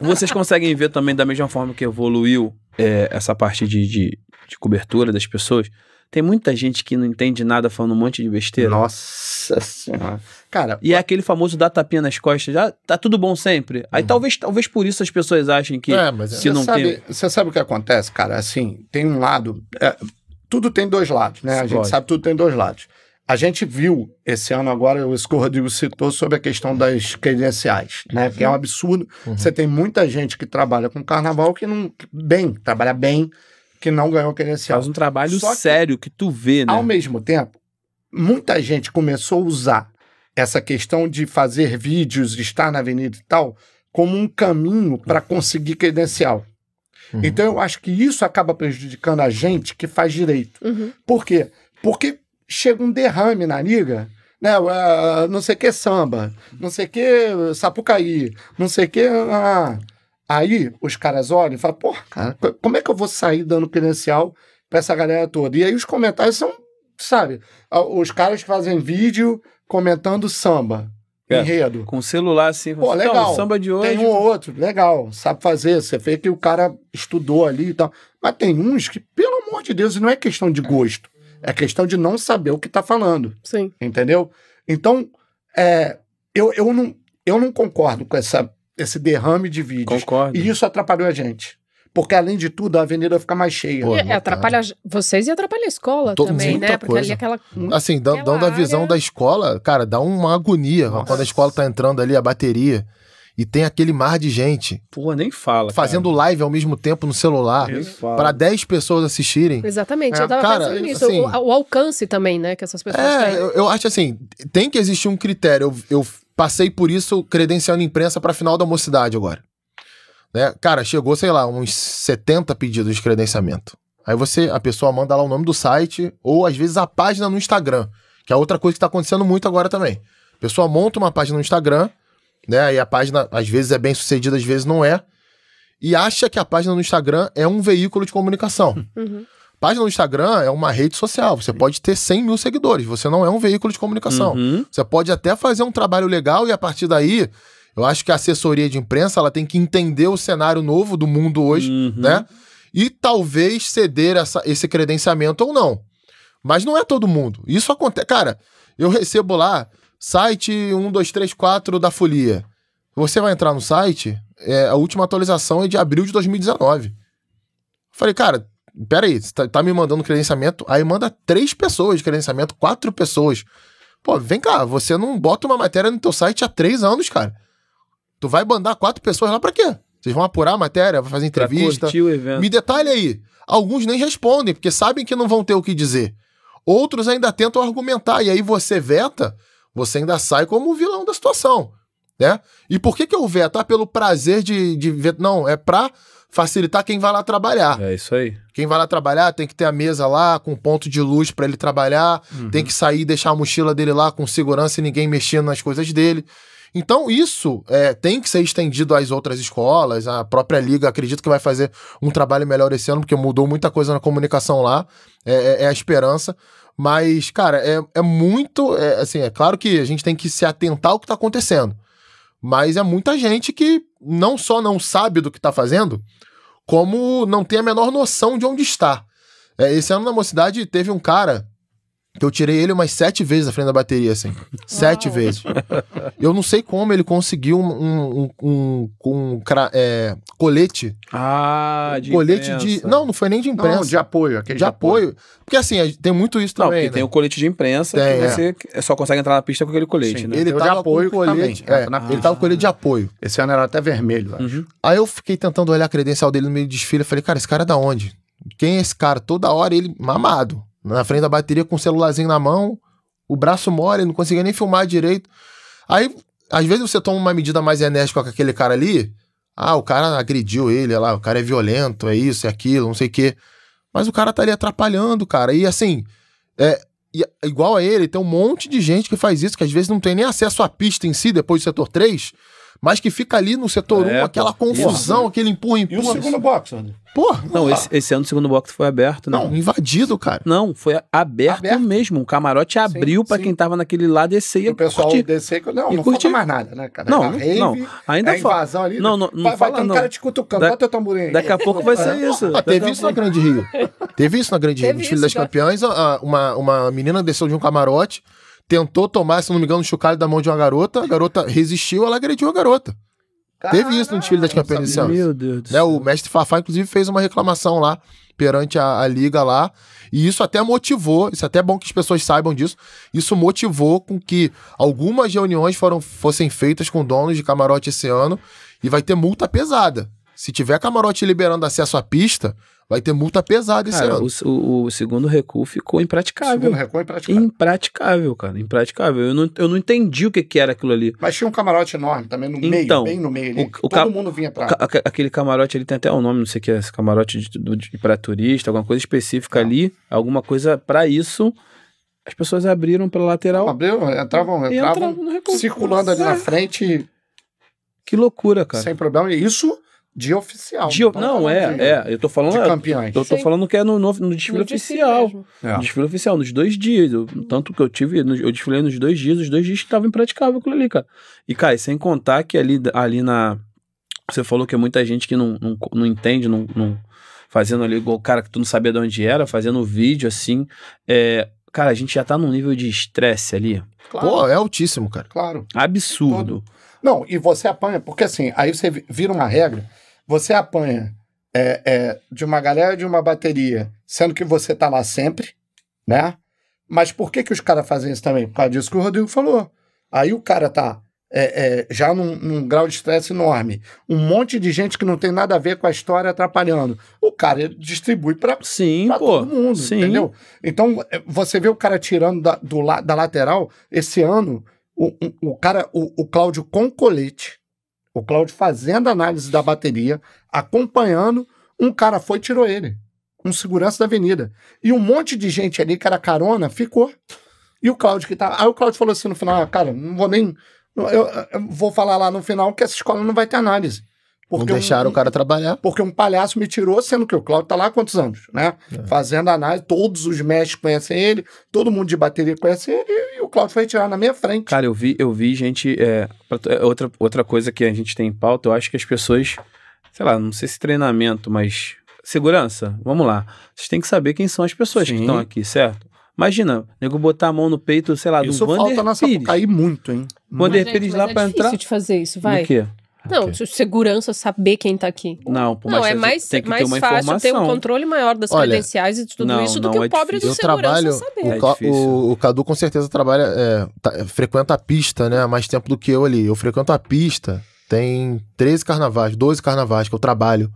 Vocês conseguem ver também, da mesma forma que evoluiu é, essa parte de, de, de cobertura das pessoas, tem muita gente que não entende nada falando um monte de besteira. Nossa senhora. Cara. E é aquele famoso dar tapinha nas costas, já tá tudo bom sempre. Aí uhum. talvez, talvez por isso as pessoas achem que é, mas se não sabe, tem. Você sabe o que acontece, cara? Assim, tem um lado. É, tudo tem dois lados, né? a gente sabe que tudo tem dois lados. A gente viu esse ano agora, isso que o Rodrigo citou, sobre a questão das credenciais, né? Uhum. Que é um absurdo. Uhum. Você tem muita gente que trabalha com carnaval que não. bem, trabalha bem, que não ganhou credencial. Faz um trabalho Só sério que, que tu vê, né? Ao mesmo tempo, muita gente começou a usar essa questão de fazer vídeos, de estar na avenida e tal, como um caminho para uhum. conseguir credencial. Uhum. Então eu acho que isso acaba prejudicando a gente que faz direito. Uhum. Por quê? Porque chega um derrame na liga, né? Uh, não sei que samba, não sei que sapucaí, não sei que. Uh, aí os caras olham e falam, porra, cara, como é que eu vou sair dando credencial pra essa galera toda? E aí os comentários são, sabe, os caras que fazem vídeo comentando samba. É, enredo. Com celular assim. Pô, tá, samba de hoje. Tem um ou outro, legal. Sabe fazer. Você vê que o cara estudou ali e tal. Mas tem uns que, pelo amor de Deus, não é questão de gosto. É questão de não saber o que está falando. Sim. Entendeu? Então, é, eu, eu, não, eu não concordo com essa, esse derrame de vídeos. Concordo. E isso atrapalhou a gente. Porque, além de tudo, a avenida fica mais cheia. Pô, é, atrapalha vocês e atrapalha a escola também, né? Porque coisa. ali é aquela. Assim, dando a área... visão da escola, cara, dá uma agonia Nossa. quando a escola tá entrando ali, a bateria e tem aquele mar de gente. Pô, nem fala. Fazendo cara. live ao mesmo tempo no celular para 10 pessoas assistirem. Exatamente, é. eu tava cara, pensando nisso. Assim, o, o, alcance também, né, que essas pessoas é, têm. Eu, eu acho assim, tem que existir um critério. Eu, eu passei por isso credenciando imprensa para final da mocidade agora. Né? Cara, chegou, sei lá, uns 70 pedidos de credenciamento. Aí você, a pessoa manda lá o nome do site ou às vezes a página no Instagram, que é outra coisa que está acontecendo muito agora também. A pessoa monta uma página no Instagram né? E a página às vezes é bem sucedida, às vezes não é. E acha que a página no Instagram é um veículo de comunicação. Uhum. uhum. Página no Instagram é uma rede social. Você pode ter 100 mil seguidores. Você não é um veículo de comunicação. Uhum. Você pode até fazer um trabalho legal e a partir daí eu acho que a assessoria de imprensa ela tem que entender o cenário novo do mundo hoje, uhum. né? E talvez ceder essa, esse credenciamento ou não. Mas não é todo mundo. Isso acontece. Cara, eu recebo lá site 1234 da Folia. Você vai entrar no site, é, a última atualização é de abril de 2019. Falei, cara, peraí, você tá, tá me mandando credenciamento, aí manda três pessoas de credenciamento, quatro pessoas. Pô, vem cá, você não bota uma matéria no teu site há três anos, cara. Tu vai mandar quatro pessoas lá pra quê? Vocês vão apurar a matéria, vai fazer entrevista. Me detalhe aí. Alguns nem respondem, porque sabem que não vão ter o que dizer. Outros ainda tentam argumentar, e aí você veta você ainda sai como o vilão da situação, né? E por que que eu veto? Ah, pelo prazer de, de ver? Não, é pra facilitar quem vai lá trabalhar. É isso aí. Quem vai lá trabalhar tem que ter a mesa lá com ponto de luz para ele trabalhar, uhum. tem que sair e deixar a mochila dele lá com segurança e ninguém mexendo nas coisas dele. Então, isso é, tem que ser estendido às outras escolas. A própria Liga, acredito que vai fazer um trabalho melhor esse ano, porque mudou muita coisa na comunicação lá. É, é, é a esperança. Mas, cara, é, é muito. É, assim, é claro que a gente tem que se atentar ao que está acontecendo. Mas é muita gente que não só não sabe do que está fazendo, como não tem a menor noção de onde está. É, esse ano na mocidade teve um cara que eu tirei ele umas sete vezes da frente da bateria, assim. Sete Uau. vezes. Eu não sei como ele conseguiu um, um, um, um é, colete. Ah, de Colete imprensa. de... Não, não foi nem de imprensa. Não, de apoio. Aquele de, de apoio. apoio. Porque assim, tem muito isso não, também, porque né? tem o colete de imprensa tem, que é. você é. só consegue entrar na pista com aquele colete, Sim, né? Ele tá tava de apoio com colete, é, ah. Ele tava com colete de apoio. Esse ano era até vermelho, acho. Uhum. Aí eu fiquei tentando olhar a credencial dele no meio do desfile. Eu falei, cara, esse cara é da onde? Quem é esse cara? Toda hora ele mamado na frente da bateria com o celularzinho na mão, o braço mole, não conseguia nem filmar direito. Aí, às vezes você toma uma medida mais enérgica com aquele cara ali, ah, o cara agrediu ele, lá, o cara é violento, é isso, é aquilo, não sei o quê. Mas o cara tá ali atrapalhando, cara. E assim, é, e, igual a ele, tem um monte de gente que faz isso, que às vezes não tem nem acesso à pista em si, depois do setor 3, mas que fica ali no setor 1, é, um, aquela confusão, aquele empurra, empurra. E o segundo box, André? Pô, não, esse, esse, ano o segundo box foi aberto, né? Não, invadido, cara. Não, foi aberto, aberto. mesmo. O camarote abriu para quem tava naquele lá descer e O pessoal curtir. descer, não, e não curtir. mais nada, né, cara? Não, tá rave, não, ainda é a ali. Não, não, não vai, fala, vai ter um cara te cutucando, da, bota o tamborim aí. Daqui a pouco vai ser isso. Ah, teve isso na Grande Rio. Teve isso na Grande Rio. No desfile das campeões, ah, uma, uma menina desceu de um camarote tentou tomar, se não me engano, um chocalho da mão de uma garota, a garota resistiu, ela agrediu a garota. Teve isso no desfile da campeã inicial. Meu Deus. Né, o mestre Fafá, inclusive, fez uma reclamação lá perante a, a, liga lá. E isso até motivou, isso é até bom que as pessoas saibam disso. Isso motivou com que algumas reuniões foram, fossem feitas com donos de camarote esse ano e vai ter multa pesada. Se tiver camarote liberando acesso à pista, Vai ter multa pesada cara, esse ano. O, o, segundo recuo ficou impraticável. O segundo recuo é impraticável. Impraticável, cara. Impraticável. Eu não, eu não entendi o que, que era aquilo ali. Mas tinha um camarote enorme também no então, meio, bem no meio ali. O, o todo mundo vinha pra. Ca... Aquele camarote ali tem até um nome, não sei o que é, esse camarote de, de, pra turista, alguma coisa específica é. ali, alguma coisa para isso as pessoas abriram pela lateral. Abriram, entravam, entravam, entravam circulando ali na é. frente. Que loucura, cara. Sem problema. E isso de oficial. De, não, não é, de, é. Eu tô falando. De campeões. Eu tô Sim. falando que é no, no, no desfile no oficial. Desfile, é. desfile oficial, nos dois dias. Eu, tanto que eu tive, eu desfilei nos dois dias, os dois dias estava impraticável aquilo ali, cara. E, cara, sem contar que ali, ali na. Você falou que é muita gente que não, não, não entende, não, não fazendo ali igual o cara que tu não sabia de onde era, fazendo vídeo assim. É, cara, a gente já tá num nível de estresse ali. Claro. Pô, é altíssimo, cara. Claro. Absurdo. Todo. Não, e você apanha, porque assim, aí você vira uma regra você apanha é, é, de uma galera de uma bateria, sendo que você tá lá sempre, né? Mas por que, que os caras fazem isso também? Por causa disso que o Rodrigo falou. Aí o cara tá é, é, já num, num, grau de estresse enorme. Um monte de gente que não tem nada a ver com a história atrapalhando. O cara distribui para todo mundo, sim. entendeu? Então, é, você vê o cara tirando da, do, da lateral, esse ano, o, o, o cara, o, o Cláudio com colete, o Cláudio fazendo análise da bateria, acompanhando, um cara foi e tirou ele. Um segurança da avenida. E um monte de gente ali que era carona ficou. E o Cláudio que tá. Aí o Cláudio falou assim no final: ah, cara, não vou nem. Eu, eu, vou falar lá no final que essa escola não vai ter análise. Porque não deixaram um, o cara trabalhar. Porque um palhaço me tirou, sendo que o Cláudio tá lá há quantos anos, né? É. Fazendo análise, todos os mestres conhecem ele, todo mundo de bateria conhece ele, e, o Cláudio foi tirar na minha frente. Cara, eu vi, eu vi gente. É, é, outra, outra coisa que a gente tem em pauta, eu acho que as pessoas, sei lá, não sei se treinamento, mas. Segurança, vamos lá. Vocês têm que saber quem são as pessoas Sim. que estão aqui, certo? Imagina, nego botar a mão no peito, sei lá, isso do Vander falta na cair muito, hein? Vander é Pires lá para é entrar. É difícil de fazer isso, vai. O quê? Não, okay. segurança, saber quem tá aqui. Não, por mais não é mais, tem que mais ter uma fácil informação. ter um controle maior das Olha, credenciais e de tudo não, isso do que é o pobre difícil. do segurança trabalho, saber. O, é o, é o, Cadu com certeza trabalha, é, tá, frequenta a pista, né, há mais tempo do que eu ali. Eu frequento a pista, tem 13 carnavais, 12 carnavais que eu trabalho,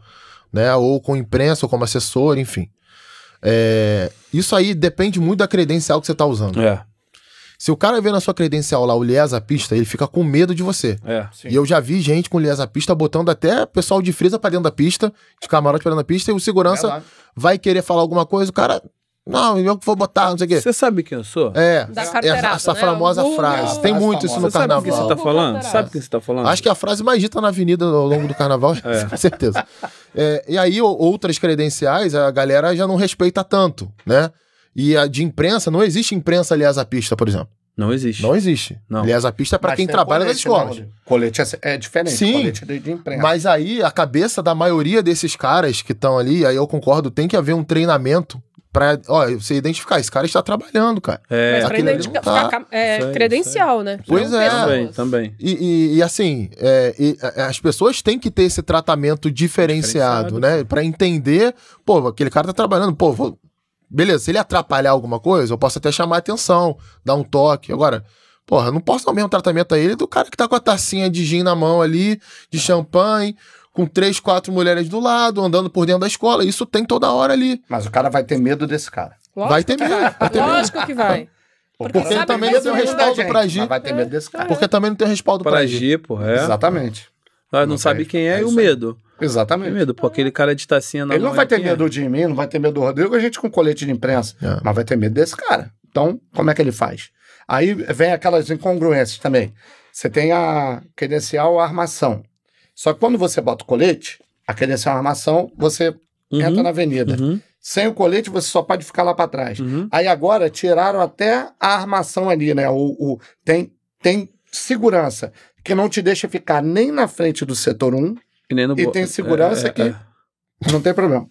né, ou com imprensa, ou como assessor, enfim. É, isso aí depende muito da credencial que você tá usando. É. Se o cara vê na sua credencial lá o Liesa Pista, ele fica com medo de você. É, e eu já vi gente com Liesa Pista botando até pessoal de frisa pra dentro da pista, de camarote pra dentro da pista, e o segurança vai querer falar alguma coisa, o cara. Não, eu vou botar, não sei o quê. Você sabe quem eu sou? É, é essa né? famosa Google, frase. Tem muito isso no carnaval. Sabe quem você tá falando? Sabe quem você tá falando? Acho que é a frase mais dita na avenida ao longo do carnaval, é. com certeza. É, e aí, outras credenciais, a galera já não respeita tanto, né? E a de imprensa, não existe imprensa, aliás, a pista, por exemplo. Não existe. Não existe. Não. Aliás, a pista é para quem trabalha colete, nas escolas. Não. Colete é, é diferente. Sim. Colete é de, de imprensa. Mas aí, a cabeça da maioria desses caras que estão ali, aí eu concordo, tem que haver um treinamento para olha, você identificar, esse cara está trabalhando, cara. É, Mas pra identificar, tá. é, aí, credencial, né? Pois é. Também, também. E, e, e assim, é, e, as pessoas têm que ter esse tratamento diferenciado, diferenciado. né? Para entender, pô, aquele cara tá trabalhando, pô, vou, Beleza, se ele atrapalhar alguma coisa, eu posso até chamar a atenção, dar um toque. Agora, porra, não posso dar o mesmo tratamento a ele do cara que tá com a tacinha de gin na mão ali, de champanhe, com três, quatro mulheres do lado, andando por dentro da escola. Isso tem toda hora ali. Mas o cara vai ter medo desse cara. Lógico. Vai ter medo. Vai ter Lógico medo. que vai. Porque, porque ele também não tem o respaldo pra agir. Vai ter medo desse cara. Porque também não tem o respaldo pra agir. Pra agir, porra. É. Exatamente. Não, não sabe quem é, é e o medo. Exatamente. Tem medo, pô, aquele cara de tacinha na Ele não vai ter medo é. de mim, não vai ter medo do Rodrigo, a gente com colete de imprensa, é. mas vai ter medo desse cara. Então, como é que ele faz? Aí vem aquelas incongruências também. Você tem a credencial a armação. Só que quando você bota o colete, a credencial a armação, você uhum, entra na avenida. Uhum. Sem o colete, você só pode ficar lá para trás. Uhum. Aí agora tiraram até a armação ali, né? O, o, tem, tem segurança que não te deixa ficar nem na frente do setor 1, nem no... E tem segurança é, é, é, não tem problema.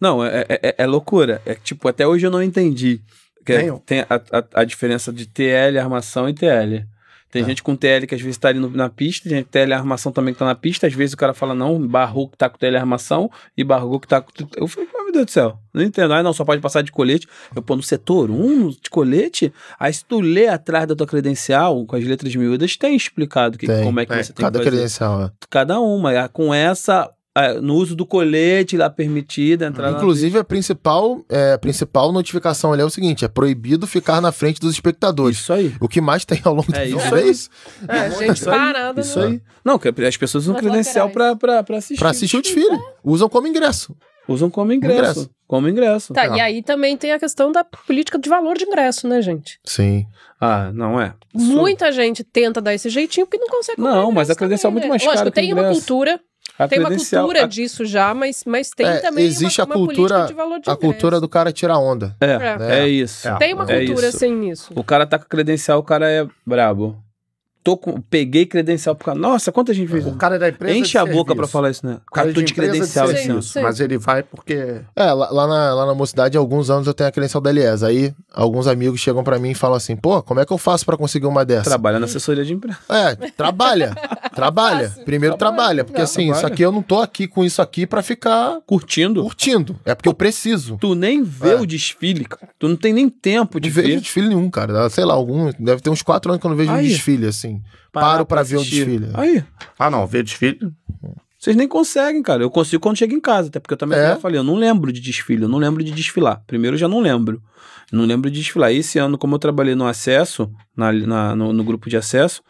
Não, é, é, é, é loucura. É tipo, até hoje eu não entendi. tem a, a, a diferença de TL, armação e TL. Tem tá. gente com TL que às vezes tá ali no, na pista, tem gente com TL armação também que tá na pista, às vezes o cara fala, não, barrou que tá com TL armação e barrou que tá com. Eu falei, meu Deus do céu, não entendo. Aí ah, não, só pode passar de colete. Eu, pô, no setor 1, um, de colete, aí se tu lê atrás da tua credencial, com as letras miúdas, tem explicado que, tem. como é que é, você tem cada que fazer. credencial, né? Cada uma. Com essa, no uso do colete lá permitida entrar Inclusive, a principal, é, a principal notificação ali é o seguinte: é proibido ficar na frente dos espectadores. Isso aí. O que mais tem ao longo é do é isso. É, é gente isso parada. Isso né? aí. Não, que as pessoas usam Mas credencial para para assistir. para assistir o desfile. Usam como ingresso. Usam como ingresso. ingresso. Como ingresso. Tá, tá, e aí também tem a questão da política de valor de ingresso, né, gente? Sim. Ah, não é. Muita Sou... gente tenta dar esse jeitinho porque não consegue Não, mas a credencial é muito né? mais cara. Lógico, tem ingresso. uma cultura a tem uma cultura a... disso já, mas, mas tem é, também existe uma, a cultura, de valor de A cultura do cara tirar onda. É, né? é isso. Tem uma é cultura é assim isso O cara tá com credencial, o cara é brabo tô com, peguei credencial por causa. Nossa, quanta gente fez. O cara da empresa. Enche a serviço. boca para falar isso, né? O cara, cara tô de, de credencial esse assim, Mas ele vai porque. É, lá, lá, na, lá na mocidade, há alguns anos eu tenho a credencial da Elias. Aí alguns amigos chegam para mim e falam assim: pô, como é que eu faço para conseguir uma dessa? Trabalha na assessoria de imprensa É, trabalha. trabalha. Primeiro trabalha. trabalha porque não, assim, trabalha. isso aqui eu não tô aqui com isso aqui para ficar. Curtindo? Curtindo. É porque eu preciso. Tu nem vê é. o desfile, cara. Tu não tem nem tempo de não ver. Não vejo desfile nenhum, cara. Sei lá, algum. Deve ter uns quatro anos que eu não vejo Aí. um desfile, assim assim, paro para ver o desfile. Aí. Ah, não, ver desfile. Vocês nem conseguem, cara. Eu consigo quando chego em casa, até porque eu também é? já falei, eu não lembro de desfile, eu não lembro de desfilar. Primeiro eu já não lembro. Não lembro de desfilar. E esse ano, como eu trabalhei no acesso, na, na no, no, grupo de acesso,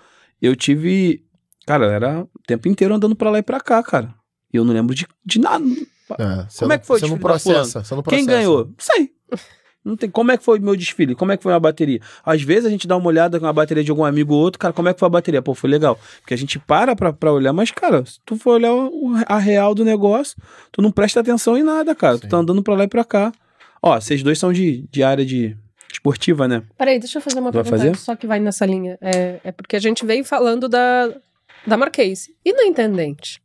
eu tive. Cara, era o tempo inteiro andando para lá e pra cá, cara. E eu não lembro de, de nada. É, Como é que foi? Você não, processa, você não processa. Quem ganhou? Sei. Não tem, como é que foi o meu desfile? Como é que foi a bateria? Às vezes a gente dá uma olhada com a bateria de algum amigo ou outro, cara, como é que foi a bateria? Pô, foi legal. Porque a gente para pra, pra olhar, mas, cara, se tu for olhar o, a real do negócio, tu não presta atenção em nada, cara. Sim. Tu tá andando pra lá e pra cá. Ó, vocês dois são de, de área de esportiva, né? Peraí, deixa eu fazer uma vai pergunta fazer? só que vai nessa linha. É, é porque a gente veio falando da, da Marquês e na Intendente.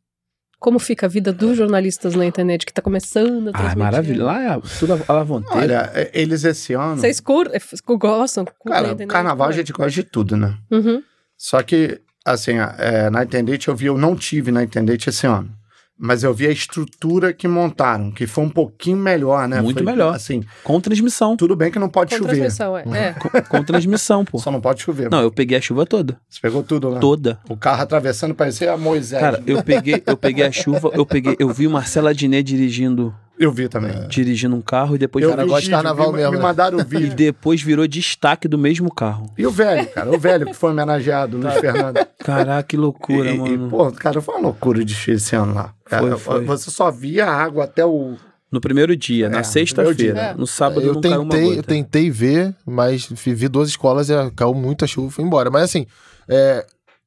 Como fica a vida dos jornalistas na internet que está começando a ah, é transmitir? Ah, maravilha. Lá é tudo à vontade. Olha, é, eles esse ano... Vocês cur... É, gostam? Cara, carnaval né? a gente gosta de tudo, né? Uhum. Só que, assim, é, na internet eu vi, eu não tive na internet esse ano mas eu vi a estrutura que montaram, que foi um pouquinho melhor, né? Muito foi, melhor. Assim, com transmissão. Tudo bem que não pode com chover. Transmissão, é. Uhum. é. Com, com, transmissão, pô. Só não pode chover. Não, eu peguei a chuva toda. Você pegou tudo lá? Né? Toda. O carro atravessando parecia a Moisés. Cara, né? eu peguei, eu peguei a chuva, eu peguei, eu vi o Marcelo Adnet dirigindo eu vi também. É. Dirigindo um carro e depois. Eu cara de carnaval me, mesmo. Me né? mandaram o vídeo. E depois virou destaque do mesmo carro. E o velho, cara. O velho que foi homenageado, Luiz Fernando. Caraca, que loucura, e, mano. E, pô, cara, foi uma loucura de esse ano lá. Cara, foi, Você só via água até o. No primeiro dia, é, na sexta-feira. No sábado eu não tentei, caiu uma gota. Eu tentei ver, mas vi duas escolas e caiu muita chuva e foi embora. Mas assim, é,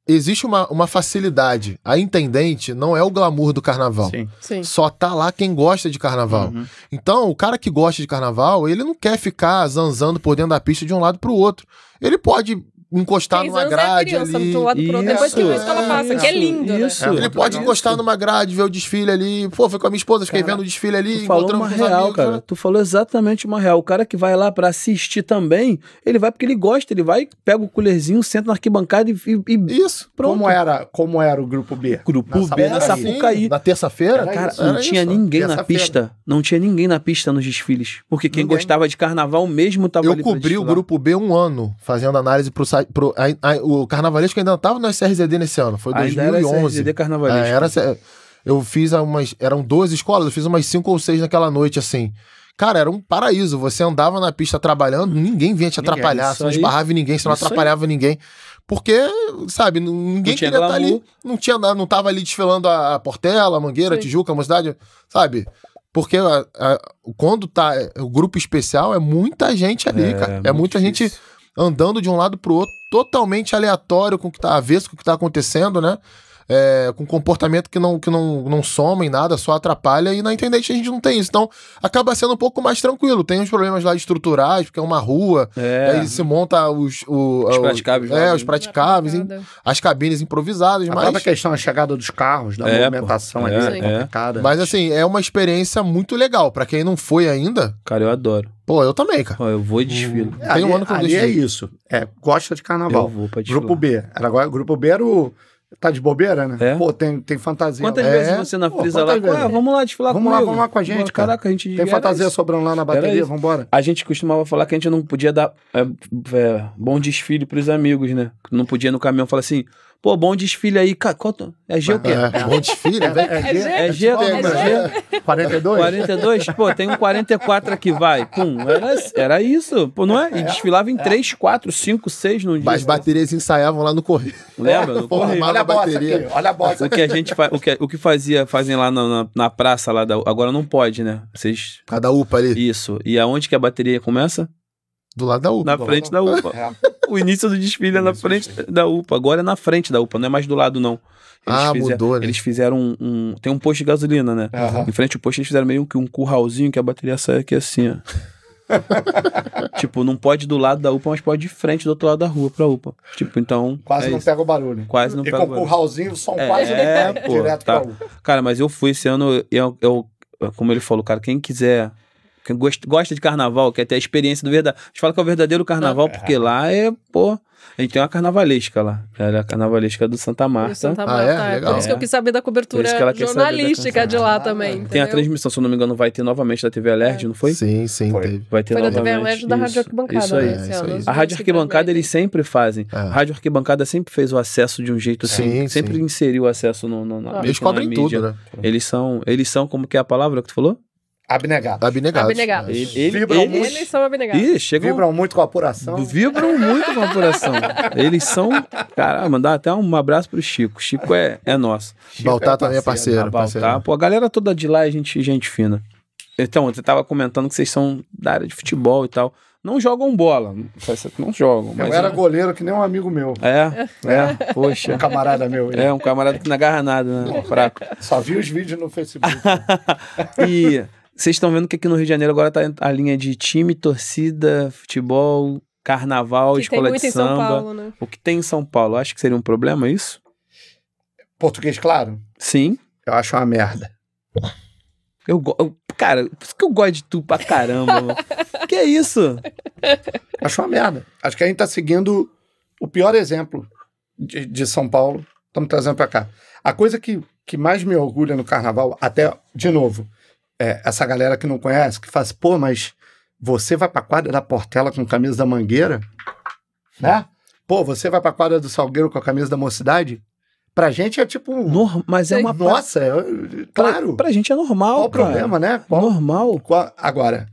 existe uma, uma facilidade. A intendente não é o glamour do carnaval. Sim. Sim. Só tá lá quem gosta de carnaval. Uhum. Então, o cara que gosta de carnaval, ele não quer ficar zanzando por dentro da pista de um lado para o outro. Ele pode encostar numa é grade criança, ali. Do lado pro outro. Depois que a escola passa, isso, que é lindo. Né? Isso. Né? Ele pode encostar numa grade, ver o desfile ali. Pô, foi com a minha esposa, fiquei cara, vendo o desfile ali, tu falou uma real, amigos, cara. Né? Tu falou exatamente uma real. O cara que vai lá para assistir também, ele vai porque ele gosta, ele vai, pega o colherzinho senta na arquibancada e, e isso. Pronto. Como era, como era o grupo B? Grupo na B, na Sapucaí. Na terça-feira, cara, isso, não tinha ninguém na pista. Não tinha ninguém na pista nos desfiles, porque quem gostava de carnaval mesmo tava Eu cobri o grupo B um ano, fazendo análise pro pro, a, a, o Carnavalesco ainda estava no SRZD nesse ano, foi ainda 2011. Era SRZD Carnavalesco. É, era, é, eu fiz umas, eram duas escolas, eu fiz umas cinco ou seis naquela noite, assim. Cara, era um paraíso. Você andava na pista trabalhando, ninguém vinha te atrapalhar, você não esbarrava em ninguém, você não atrapalhava aí. ninguém. Porque, sabe, ninguém queria estar tá ali. Não tinha não tava ali desfilando a, Portela, a Mangueira, a Tijuca, a Mocidade, sabe? Porque a, a, quando tá é, o grupo especial, é muita gente ali, é, cara. É, é muita difícil. gente andando de um lado para o outro, totalmente aleatório com o que está avesso, com o que está acontecendo, né? é, com comportamento que não, que não, não soma em nada, só atrapalha, e na internet a gente não tem isso. Então, acaba sendo um pouco mais tranquilo. Tem uns problemas lá estruturais, porque é uma rua, é. aí se monta os, o, os praticáveis, é, né? os praticáveis em, as cabines improvisadas. A mas... própria questão a chegada dos carros, da é, movimentação pô, ali, é, né? é. complicada. Mas assim, é uma experiência muito legal. para quem não foi ainda. Cara, eu adoro. Pô, eu também, cara. Pô, eu vou e desfilo. Tem ali, um ano que eu ali é isso. É, gosta de carnaval. Eu vou pra Grupo B. Era, agora, grupo B era o Tá de bobeira, né? É? Pô, tem, tem fantasia. Quantas é. vezes é? você na frisa lá? Vezes? Ah, vamos lá desfilar vamos comigo. Lá, vamos lá com a gente, cara. Caraca, a gente... Tem fantasia sobrando lá na bateria, vamos embora. A gente costumava falar que a gente não podia dar é, é bom desfile pros amigos, né? Não podia no caminhão falar assim... Pô, bom desfile aí. Quanto? É G o quê? É, é bom desfile? É, é, G? É G? É G? 42? É 42? Pô, tem um 44 aqui, vai. Pum. Era, era isso. Pô, não é? E é, desfilava em 3, 4, 5, 6 num dia. As baterias ensaiavam lá no correio. Lembra? No Porra, correio. Olha a, bateria. Aqui, olha a bosta. O que a gente faz, o que, o que fazia, fazem lá na, na, na praça lá da, Agora não pode, né? Vocês... Cada UPA ali. Isso. E aonde que a bateria começa? Do lado da UPA. Na frente da UPA. É. O início do desfile é na frente da UPA. Agora é na frente da UPA, não é mais do lado, não. Eles ah, fizeram, mudou, né? Eles fizeram um, um, Tem um posto de gasolina, né? Uhum. Em frente ao posto, eles fizeram meio que um curralzinho que a bateria sai aqui assim, ó. tipo, não pode do lado da UPA, mas pode de frente do outro lado da rua pra UPA. Tipo, então. Quase é não isso. pega o barulho. Quase não e pega o barulho. E com o curralzinho, o som é, quase é, pô, direto tá. pra UPA. Cara, mas eu fui esse ano, eu, eu, como ele falou, cara, quem quiser gosta de carnaval, quer ter a experiência do verdadeiro. A gente fala que é o verdadeiro carnaval, ah, porque é. lá é, pô. A gente tem uma carnavalesca lá. Ela é a carnavalesca do Santa Marta. Santa ah, Marta. Ah, é? é Legal. Por isso que eu quis saber da cobertura jornalística da de lá ah, também. Tá. Tem a transmissão, se eu não me engano, vai ter novamente da TV Alerj, é. não foi? Sim, sim. Foi. Vai ter foi novamente. da TV Alerj da Rádio Arquibancada. Isso né, aí. isso aí. A Rádio Arquibancada eles sempre fazem. É. A Rádio Arquibancada sempre fez o acesso de um jeito assim. Sim, sempre sim. inseriu o acesso no, no, na, eles cobrem tudo, né? Eles são, eles são, como que é a palavra que tu falou? Abnegados. Abnegados. Abnegados. Ele, ele, vibram eles, muito, eles são abnegados. Ih, vibram muito com a apuração. Vibram muito com a apuração. eles são. Caramba, mandar até um abraço pro Chico. Chico é, é nosso. Chico é Baltar é também é parceiro. Baltar, parceiro. pô, a galera toda de lá é gente, gente fina. Então, você tava comentando que vocês são da área de futebol e tal não jogam bola. Não jogam. Eu era é. goleiro que nem um amigo meu. É, é, é. poxa. Um camarada meu. Ele. É, um camarada que não agarra nada, né? Fraco. Só vi os vídeos no Facebook. e vocês estão vendo que aqui no Rio de Janeiro agora tá a linha de time, torcida, futebol, carnaval, que escola de samba. Paulo, né? O que tem em São Paulo? Acho que seria um problema é isso? Português, claro. Sim. Eu acho uma merda. Eu, cara, por isso que eu gosto de tu pra caramba, mano. que é isso? Acho uma merda. Acho que a gente tá seguindo o pior exemplo de, de São Paulo. Estamos trazendo pra cá. A coisa que, que mais me orgulha no carnaval, até, de novo, é, essa galera que não conhece, que faz, pô, mas você vai pra quadra da Portela com camisa da Mangueira, né? Pô, você vai pra quadra do Salgueiro com a camisa da Mocidade? Pra gente é tipo. Norm mas é uma. Nossa, é, claro. Pra, pra, gente é normal. Qual o problema, né? Qual, normal. Qual, agora,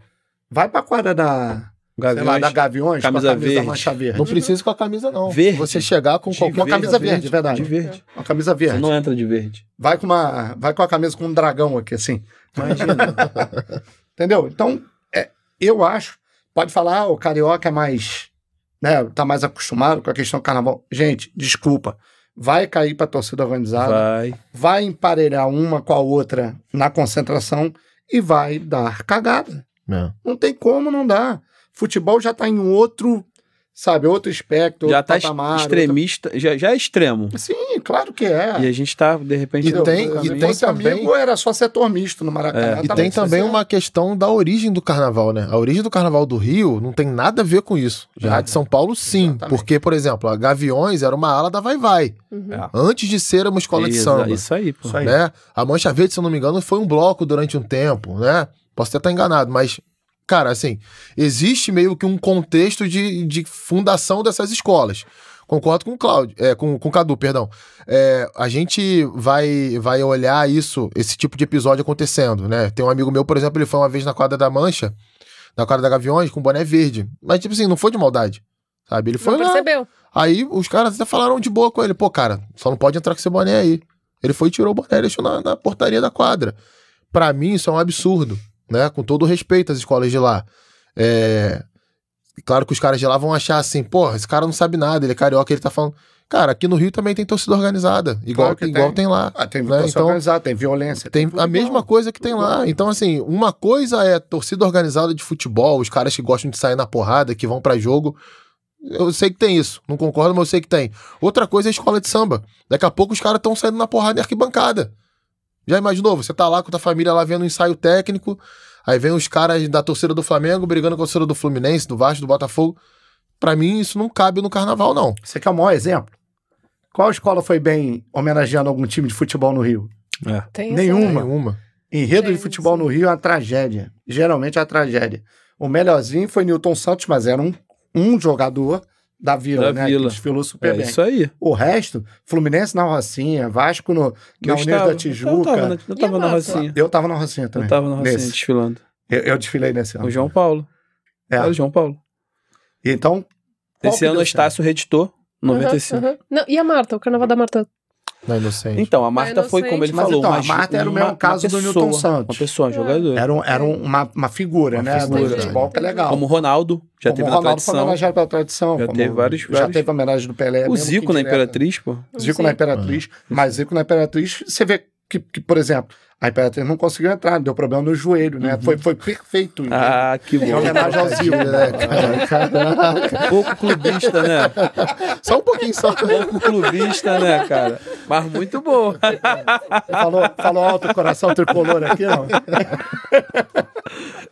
vai pra quadra da. Gaviões, lá, da Gaviões camisa com a camisa verde. mancha verde. Não precisa com a camisa, não. Verde. Você chegar com de qualquer verde, uma camisa verde, verde, é verdade. De verde. Uma camisa verde. Você não entra de verde. Vai com, uma, vai com a camisa com um dragão aqui, assim. Imagina. Entendeu? Então, é, eu acho. Pode falar, ah, o carioca é mais. Né, tá mais acostumado com a questão do carnaval. Gente, desculpa. Vai cair para torcida organizada. Vai. Vai emparelhar uma com a outra na concentração e vai dar cagada. É. Não tem como não dar. Futebol já está em outro sabe, outro espectro, já outro tá patamar, extremista, outro... já, já é extremo. Sim, claro que é. E a gente tá, de repente... E tem, e é tem Nosso também... amigo era só setor misto no Maracanã. É. E tá tem também uma questão da origem do carnaval, né? A origem do carnaval do Rio não tem nada a ver com isso. Já é. de São Paulo, sim. Exatamente. Porque, por exemplo, a Gaviões era uma ala da Vai Vai. Uhum. É. Antes de ser uma escola isso, de samba. Isso aí, pô. Isso aí. Né? A Mancha Verde, se eu não me engano, foi um bloco durante um tempo, né? Posso até estar enganado, mas Cara, assim, existe meio que um contexto de, de fundação dessas escolas. Concordo com o Cláudio, é, com, com o Cadu, perdão. É, a gente vai vai olhar isso, esse tipo de episódio acontecendo, né? Tem um amigo meu, por exemplo, ele foi uma vez na quadra da Mancha, na quadra da Gaviões, com boné verde. Mas, tipo assim, não foi de maldade, sabe? Ele foi não lá. percebeu. Aí os caras até falaram de boa com ele. Pô, cara, só não pode entrar com esse boné aí. Ele foi e tirou o boné e deixou na, na portaria da quadra. Para mim, isso é um absurdo né? Com todo respeito às escolas de lá. É... Claro que os caras de lá vão achar assim, porra, esse cara não sabe nada, ele é carioca, ele tá falando. Cara, aqui no Rio também tem torcida organizada, igual, claro igual tem. tem lá. Ah, tem né? torcida então, organizada, tem violência. Tem, tem a mesma coisa que tem lá. Então, assim, uma coisa é torcida organizada de futebol, os caras que gostam de sair na porrada, que vão para jogo. Eu sei que tem isso, não concordo, mas eu sei que tem. Outra coisa é a escola de samba. Daqui a pouco os caras estão saindo na porrada em arquibancada. Já imaginou? Você tá lá com a família lá vendo um ensaio técnico, aí vem os caras da torcida do Flamengo brigando com a torcida do Fluminense, do Vasco, do Botafogo. Para mim, isso não cabe no carnaval, não. Você quer o maior exemplo? Qual escola foi bem homenageando algum time de futebol no Rio? É. Tem Nenhuma. Nenhuma. Enredo Tem de futebol no Rio é uma tragédia. Geralmente é uma tragédia. O melhorzinho foi Nilton Santos, mas era um, um jogador da Vila, da né? Vila. Que desfilou super é, bem. Isso aí. O resto, Fluminense na Rocinha, Vasco no, que na União da Tijuca. Eu tava, na, eu tava na Rocinha. Eu tava na Rocinha também. Eu tava na Rocinha nesse. desfilando. Eu, eu, desfilei nesse ano. O João Paulo. É. o João Paulo. E então. Esse ano o Estácio reditou. 95. Uhum, uhum. Não, e a Marta, o carnaval uhum. da Marta na é inocente. Então, a é Marta foi, como ele Mas falou, então, a Marta era o mesmo caso do Newton Santos. Uma pessoa, um é. jogador. Era, um, era uma, uma figura, uma né? Figura. Do futebol que é legal. Como o Ronaldo, já como teve Ronaldo na tradição. Como pela tradição. Já teve vários, Já vários. teve homenagem do Pelé. O Zico na Imperatriz, pô. Zico Sim. na Imperatriz. Mas Zico na Imperatriz, você vê que, que por exemplo, a Imperatriz não conseguiu entrar, deu problema no joelho, né? Uhum. Foi, foi perfeito. Né? Ah, que bom. Em homenagem ao Zil, né? É, Pouco clubista, né? Só um pouquinho só. Pouco clubista, né, cara? Mas muito bom. falou, falou alto, coração tricolor aqui, não?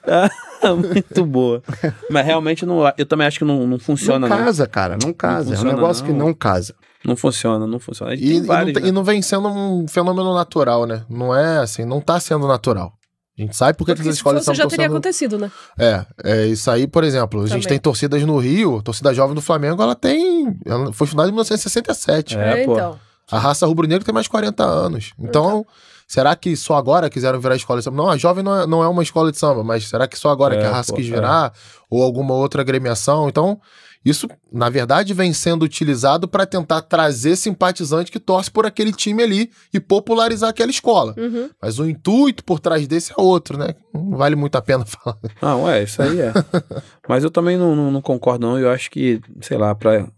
Ah, muito boa. Mas realmente não, eu também acho que não, não funciona. Não casa, não. cara, não casa. Não funciona, é um negócio que não casa. Não funciona, não funciona. E, vários, não, né? e não vem sendo um fenômeno natural, né? Não é assim assim, não tá sendo natural. A gente sabe porque, porque as escolas estão já teria acontecido, né? É, é, isso aí, por exemplo, a gente tem torcidas no Rio, torcida jovem do Flamengo, ela tem. Ela foi fundada em 1967. É, é então. A raça rubro-negra tem mais de 40 anos. É, então, então, será que só agora quiseram virar escola de samba? Não, a jovem não é, não é uma escola de samba, mas será que só agora é, que a raça pô, quis é. virar? Ou alguma outra agremiação? Então, isso, na verdade, vem sendo utilizado para tentar trazer simpatizante que torce por aquele time ali e popularizar aquela escola. Uhum. Mas o intuito por trás desse é outro, né? Não vale muito a pena falar. Não, é, isso aí é. Mas eu também não, não, não concordo, não. Eu acho que, sei lá, para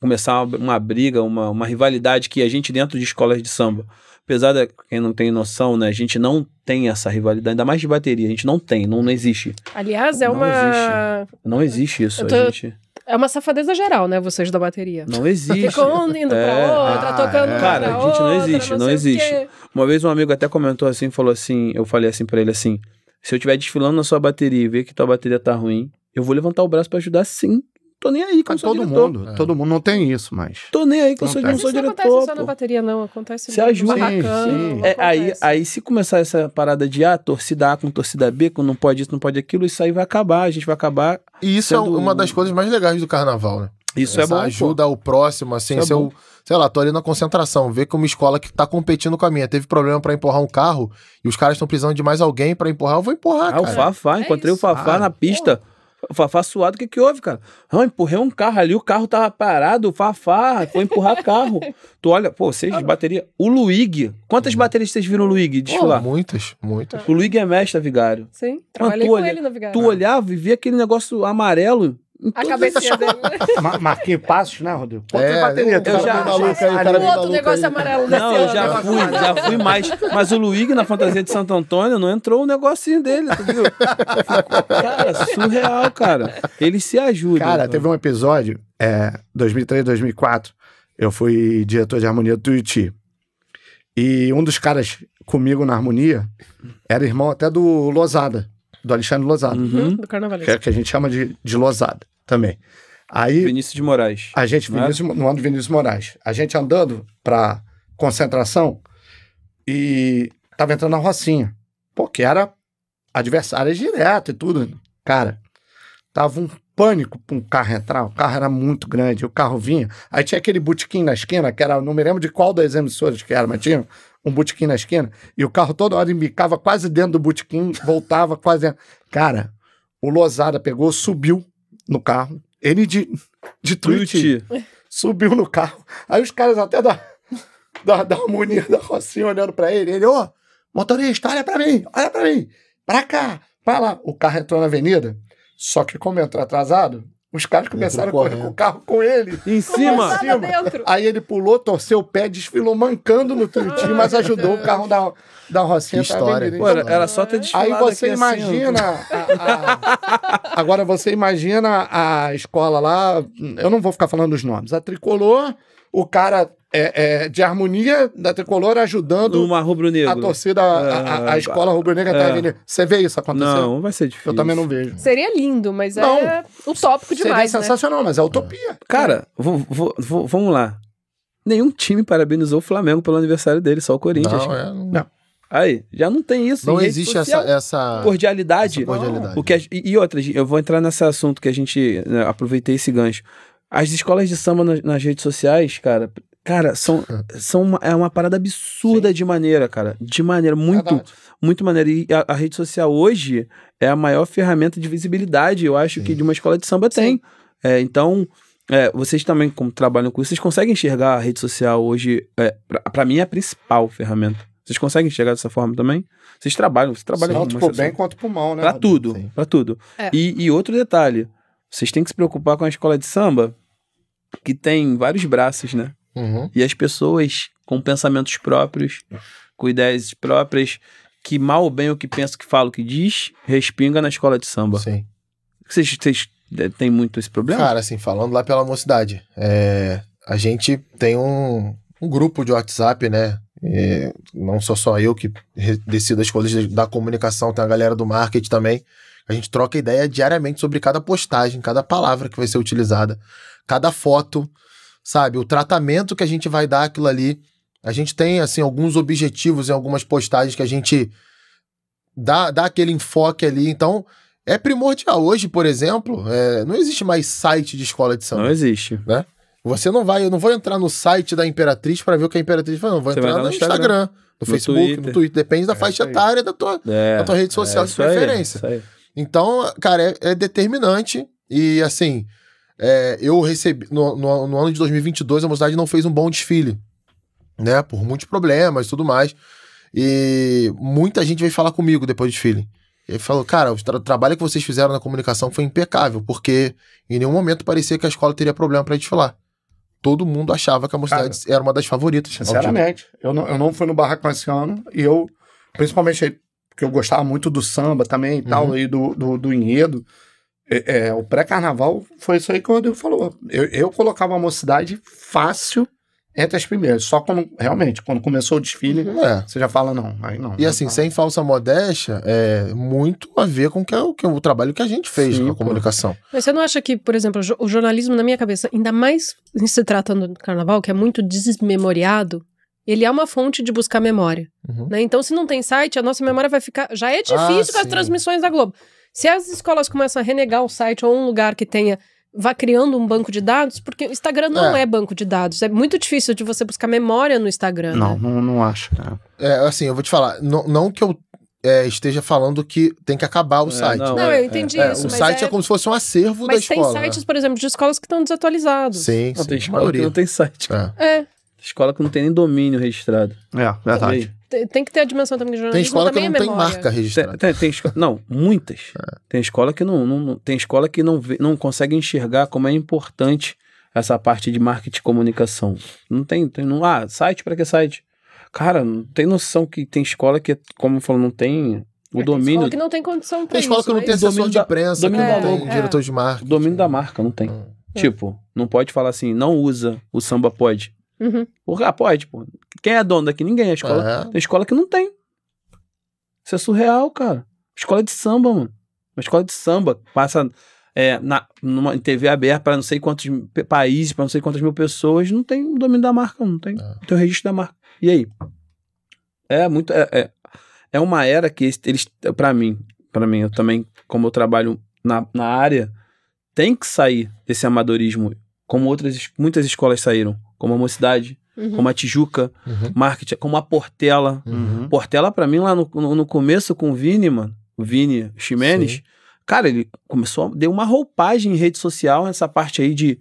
começar uma, briga, uma, uma rivalidade que a gente dentro de escolas de samba apesar de quem não tem noção, né? A gente não tem essa rivalidade, ainda mais de bateria, a gente não tem, não, não existe. Aliás, é não uma. Existe. Não existe isso. Tô... A gente é uma safadeza geral, né? Vocês da bateria. Não existe. Ficam um indo é. pra outra, ah, tocando. É. Cara, gente, outra, não existe, não, não existe. Uma vez um amigo até comentou assim, falou assim, eu falei assim para ele assim: se eu estiver desfilando na sua bateria e ver que tua bateria tá ruim, eu vou levantar o braço para ajudar sim. Tô nem aí com eu todo diretor. mundo, é. todo mundo não tem isso mas Tô nem aí que não eu sou, não sou diretor. Isso não acontece pô. só na bateria não, acontece se ajuda. Sim, sim. É, aí, aí se começar essa parada de ah, torcida A com torcida B, com não pode isso, não pode aquilo, isso aí vai acabar, a gente vai acabar. E isso é sendo... é uma das coisas mais legais do carnaval, né? Isso é Essa é bom. Ajuda pô. o próximo, assim, isso é seu. É sei lá, tô ali na concentração, ver que uma escola que tá competindo com a minha teve problema para empurrar um carro e os caras estão precisando de mais alguém para empurrar, eu vou empurrar, ah, cara. o Fafá, encontrei o Fafá ah, na pista. Porra. Fafá suado, o que que houve, cara? Ah, empurrei um carro ali, o carro tava parado, Fafá, foi empurrar carro. tu olha, pô, vocês de bateria. O Luigi, quantas hum. baterias vocês viram o Deixa desfilar? Oh, muitas, muitas. O Luigi é mestre, vigário. Sim, trabalhei com olha, ele no vigário. Tu olhava e via aquele negócio amarelo, a cabecinha dele. Né? Mar Marquinhos Passos, né, Rodrigo? Quanto é, bateria? Eu, eu já, já, é, outro negócio aí. amarelo Não, eu já fui, já fui mais. Mas o Luigi, na fantasia de Santo Antônio, não entrou o negocinho dele, tu viu? cara, é surreal, cara. Ele se ajuda. Cara, então. teve um episódio, é, 2003, 2004, eu fui diretor de harmonia do Tuiuti. E um dos caras comigo na harmonia era irmão até do Lozada, do Alexandre Losada. Uhum. do carnavalesco. Que, que, a gente chama de, de Losada também. Aí, Vinícius de Moraes. A gente, é? Vinícius, é? no ano de Vinícius Moraes. A gente andando para concentração e tava entrando na Rocinha. porque era adversária direta e tudo. Cara, tava um pânico para um carro entrar. O carro era muito grande, o carro vinha. Aí tinha aquele botequim na esquina, que era, não me lembro de qual das emissoras que era, mas tinha um botequim na esquina. E o carro toda hora embicava quase dentro do botequim, voltava quase dentro. Cara, o Lozada pegou, subiu no carro. Ele de, de tweet subiu no carro. Aí os caras até da, da, da harmonia da Rocinha olhando pra ele. Ele, ô, motorista, olha pra mim, olha pra mim. Pra cá, pra lá. O carro entrou na avenida. Só que como entrou atrasado, os caras começaram a correr com o carro com ele. Em cima? Em cima. Aí ele pulou, torceu o pé, desfilou mancando no Tuiuti, mas ajudou o carro da, da Rocinha. Que história. Pô, era, era só ter desfilado Aí você assim, imagina... Assim, a, a... agora você imagina a escola lá... Eu não vou ficar falando os nomes. A Tricolor, o cara é, é, de harmonia da tricolor ajudando uma a torcida, a, a, a ah, escola rubro-negra. Tá é. Você vê isso acontecendo? Não, vai ser difícil. Eu também não vejo. Seria lindo, mas é não, é utópico demais. Seria né? sensacional, né? mas é utopia. Cara, vou, vou, vou, vamos lá. Nenhum time parabenizou o Flamengo pelo aniversário dele, só o Corinthians. Não, é, não. Aí, já não tem isso. Não existe essa, essa, cordialidade. Essa cordialidade. O que a, e, outras, eu vou entrar nesse assunto que a gente né, aproveitei esse gancho. As escolas de samba nas, nas redes sociais, cara, Cara, são, são uma, é uma parada absurda Sim. de maneira, cara. De maneira, muito, Verdade. muito maneira. E a, a, rede social hoje é a maior ferramenta de visibilidade, eu acho, Sim. que de uma escola de samba Sim. tem. É, então, é, vocês também, como trabalham com isso, vocês conseguem enxergar a rede social hoje? É, para mim, é a principal ferramenta. Vocês conseguem enxergar dessa forma também? Vocês trabalham, vocês trabalham Tanto pro bem quanto pro mal, né? Pra tudo, Sim. pra tudo. É. E, e outro detalhe, vocês têm que se preocupar com a escola de samba, que tem vários braços, né? Uhum. E as pessoas com pensamentos próprios, com ideias próprias, que mal ou bem o que pensa, o que fala, o que diz, respinga na escola de samba. Sim. Vocês, vocês eh, têm muito esse problema? Cara, assim, falando lá pela mocidade, é, a gente tem um, um grupo de WhatsApp, né? É, não sou só eu que decido as coisas da comunicação, tem a galera do marketing também. A gente troca ideia diariamente sobre cada postagem, cada palavra que vai ser utilizada, cada foto sabe? O tratamento que a gente vai dar aquilo ali. A gente tem, assim, alguns objetivos em algumas postagens que a gente dá, dá aquele enfoque ali. Então, é primordial. Hoje, por exemplo, é, não existe mais site de escola de samba. Não existe. Né? Você não vai, eu não vou entrar no site da Imperatriz para ver o que a Imperatriz faz, não. Vou Você entrar no, no, Instagram, Instagram no, no, Facebook, Twitter. no Twitter. É, Depende da é faixa etária da tua, é, da tua rede é, social de preferência. Aí, aí. Então, cara, é, é determinante. E assim, é, eu recebi. No, no, no, ano de 2022, a mocidade não fez um bom desfile, né? Por muitos problemas e tudo mais. E muita gente veio falar comigo depois do desfile. Ele falou, cara, o tra trabalho que vocês fizeram na comunicação foi impecável, porque em nenhum momento parecia que a escola teria problema para desfilar. Todo mundo achava que a mocidade cara, era uma das favoritas. Sinceramente, eu não, eu não fui no barracão esse ano e eu, principalmente porque eu gostava muito do samba também e tal, uhum. e do, do, do é, é, o pré-carnaval foi isso aí que o Rodrigo falou. Eu, eu colocava a mocidade fácil entre as primeiras. Só quando, realmente, quando começou o desfile, uhum. é. você já fala não, aí não. E assim, fala. sem falsa modéstia, é muito a ver com que, é o, que, é o trabalho que a gente fez Sim, com a comunicação. Mas você não acha que, por exemplo, o jornalismo, na minha cabeça, ainda mais se tratando do carnaval, que é muito desmemoriado, ele é uma fonte de buscar memória. Uhum. Né? Então, se não tem site, a nossa memória vai ficar. Já é ah, difícil ah, com as transmissões da Globo. Se as escolas começam a renegar o site ou um lugar que tenha vá criando um banco de dados, porque o Instagram não é. é, banco de dados. É muito difícil de você buscar memória no Instagram. Não, né? não, não acho, cara. Né? É, assim, eu vou te falar, não, não que eu é, esteja falando que tem que acabar o é, site. Não, não é, eu é. entendi é, isso. o site é... como se fosse um acervo mas da escola. Mas né? tem sites, por exemplo, de escolas que estão desatualizados. Sim, não, sim. Tem escola maioria. não tem site. É. Escola que não tem nem domínio registrado. É, verdade. Tem, que ter a dimensão também de jornalismo. Tem escola que não é tem marca registrada. Tem, tem, tem não, muitas. É. Tem escola que não, não, tem escola que não, vê, não consegue enxergar como é importante essa parte de marketing e comunicação. Não tem, tem não, ah, site para que site? Cara, não tem noção que tem escola que, como eu falei, não tem o é, domínio. Tem escola que não tem condição para Tem escola isso, que não tem assessor de imprensa, domínio que não tem é, diretor de marca. É. Domínio da marca, não tem. Hum. Tipo, não pode falar assim, não usa o samba pode. Uhum. Porque, ah, pode, pô. É, tipo, quem é dono daqui? Ninguém. A é escola, uhum. Tem escola que não tem. Isso é surreal, cara. Escola de samba, mano. Uma escola de samba passa é, na, numa, em TV aberta para não sei quantos países, para não sei quantas mil pessoas, não tem o domínio da marca, não tem, é. tem o registro da marca. E aí? É muito. É, é, é uma era que eles, para mim, para mim, eu também, como eu trabalho na, na área, tem que sair desse amadorismo, como outras, muitas escolas saíram como a Mocidade, uhum. como a Tijuca, uhum. marketing, como a Portela. Uhum. Portela, para mim, lá no, no, começo com o Vini, mano, o Vini Ximenes, cara, ele começou, deu uma roupagem em rede social, essa parte aí de,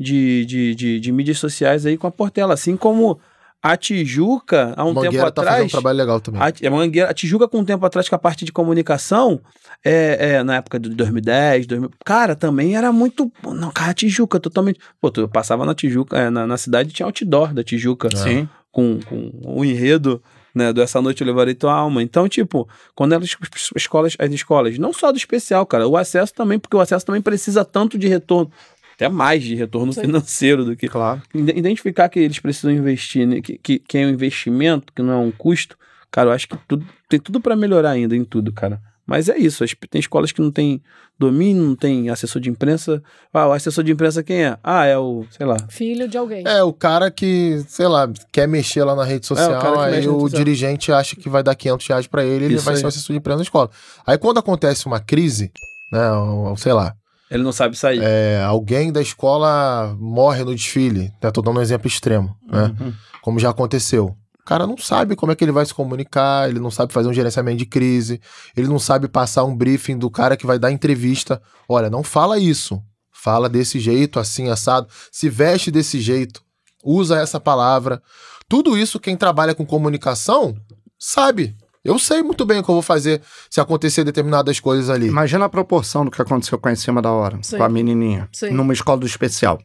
de, de, de, de mídias sociais aí com a Portela, assim como a Tijuca, há um Mangueira tempo tá atrás. Fazendo um trabalho legal também. A, é, Mangueira, a Tijuca, com um tempo atrás, com a parte de comunicação, é, é, na época de 2010, 2000, cara, também era muito. Não, cara, a Tijuca, totalmente. Pô, tu passava na Tijuca, é, na, na cidade tinha outdoor da Tijuca. É. Sim. Com, com o enredo né, do Essa Noite Eu Levarei Tua Alma. Então, tipo, quando elas, as escolas, as escolas, não só do especial, cara, o acesso também, porque o acesso também precisa tanto de retorno até mais de retorno Sim. financeiro do que. Claro. Identificar que eles precisam investir, né? que, que, que, é um investimento, que não é um custo, cara, eu acho que tudo, tem tudo para melhorar ainda em tudo, cara. Mas é isso, tem escolas que não tem domínio, não tem assessor de imprensa. Ah, o assessor de imprensa quem é? Ah, é o, sei lá. Filho de alguém. É, o cara que, sei lá, quer mexer lá na rede é, social, é, aí o dirigente acha que vai dar 500 reais pra ele, ele vai aí. ser o assessor de imprensa na escola. Aí quando acontece uma crise, né, ou, sei lá, ele não sabe sair. É, alguém da escola morre no desfile. Né? Tô dando um exemplo extremo, né? Uhum. Como já aconteceu. O cara não sabe como é que ele vai se comunicar, ele não sabe fazer um gerenciamento de crise, ele não sabe passar um briefing do cara que vai dar entrevista. Olha, não fala isso. Fala desse jeito, assim, assado. Se veste desse jeito. Usa essa palavra. Tudo isso quem trabalha com comunicação sabe. Eu sei muito bem o que eu vou fazer se acontecer determinadas coisas ali. Imagina a proporção do que aconteceu com a em cima da hora, Sim. com a menininha, Sim. numa escola do especial.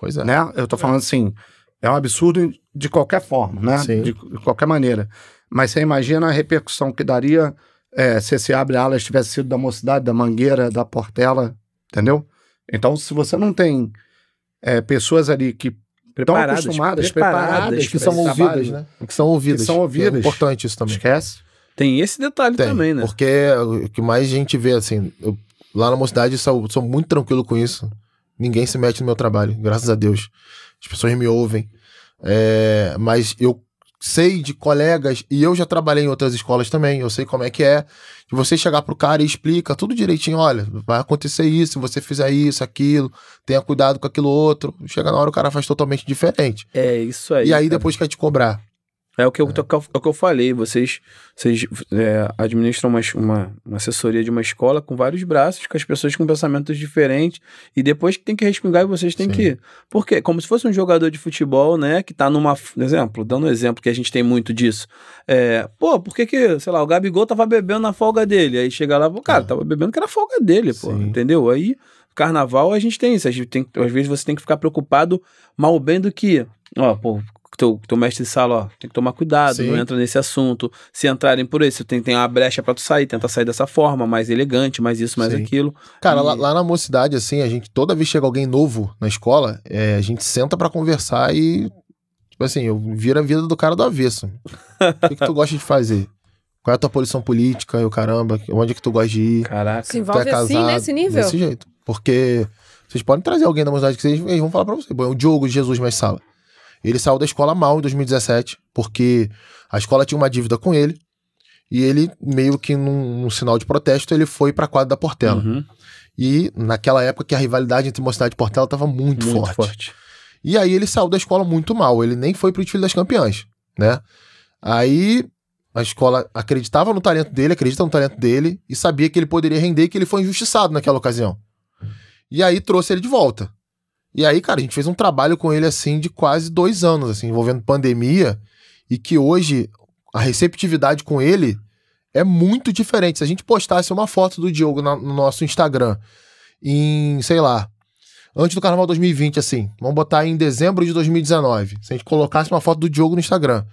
Pois é. Né? Eu tô falando é. assim, é um absurdo de qualquer forma, né? Sim. De, de qualquer maneira. Mas você imagina a repercussão que daria é, se esse abre alas tivesse sido da mocidade, da mangueira, da portela, entendeu? Então, se você não tem é, pessoas ali que preparadas, estão acostumadas, preparadas, preparadas que, são ouvidas, trabalho, né? né? que são ouvidas, que são é ouvidas, que são ouvidas. É importante isso também. Esquece. Tem esse detalhe Tem, também, né? Porque é o que mais gente vê, assim, eu, lá na mocidade sou, sou muito tranquilo com isso. Ninguém se mete no meu trabalho, graças a Deus. As pessoas me ouvem. É, mas eu sei de colegas, e eu já trabalhei em outras escolas também, eu sei como é que é, de você chegar pro cara e explica tudo direitinho, olha, vai acontecer isso, se você fizer isso, aquilo, tenha cuidado com aquilo outro, chega na hora o cara faz totalmente diferente. É, isso aí. E aí depois quer te cobrar. É, é. é o que eu, é. o que eu falei. Vocês, vocês é, administram uma, uma, uma, assessoria de uma escola com vários braços, com as pessoas com pensamentos diferentes, e depois que tem que respingar e vocês têm Sim. que. Por quê? Como se fosse um jogador de futebol, né? Que tá numa. Exemplo, dando um exemplo que a gente tem muito disso. É, pô, por que que, sei lá, o Gabigol tava bebendo na folga dele? Aí chega lá, cara, é. tava bebendo que era folga dele, pô, Sim. entendeu? Aí. Carnaval a gente tem isso, a gente tem, às vezes você tem que ficar preocupado mal bem do que, ó, pô, teu, teu mestre de sala, ó, tem que tomar cuidado, Sim. não entra nesse assunto. Se entrarem por isso, tem, tem uma brecha para tu sair, tenta sair dessa forma, mais elegante, mais isso, mais Sim. aquilo. Cara, e... lá, lá, na mocidade, assim, a gente, toda vez que chega alguém novo na escola, é, a gente senta para conversar e, tipo assim, eu viro a vida do cara do avesso. o que, que tu gosta de fazer? Qual é a tua posição política? Eu, caramba, onde é que tu gosta de ir? Caraca. Se é envolve é assim, né, nesse nível? Desse jeito. Porque vocês podem trazer alguém da mocidade que vocês, vão falar pra você. Bom, é o Diogo Jesus mais sala. Ele saiu da escola mal em 2017, porque a escola tinha uma dívida com ele, e ele, meio que num, num sinal de protesto, ele foi para quadra da Portela. Uhum. E naquela época que a rivalidade entre Mocidade e Portela estava muito, muito forte. forte. E aí ele saiu da escola muito mal, ele nem foi pro desfile das campeãs, né? Aí a escola acreditava no talento dele, acredita no talento dele e sabia que ele poderia render e que ele foi injustiçado naquela ocasião. E aí trouxe ele de volta. E aí, cara, a gente fez um trabalho com ele assim de quase dois anos, assim, envolvendo pandemia, e que hoje a receptividade com ele é muito diferente. Se a gente postasse uma foto do Diogo na, no nosso Instagram em, sei lá, antes do Carnaval 2020, assim, vamos botar em dezembro de 2019, se a gente colocasse uma foto do Diogo no Instagram,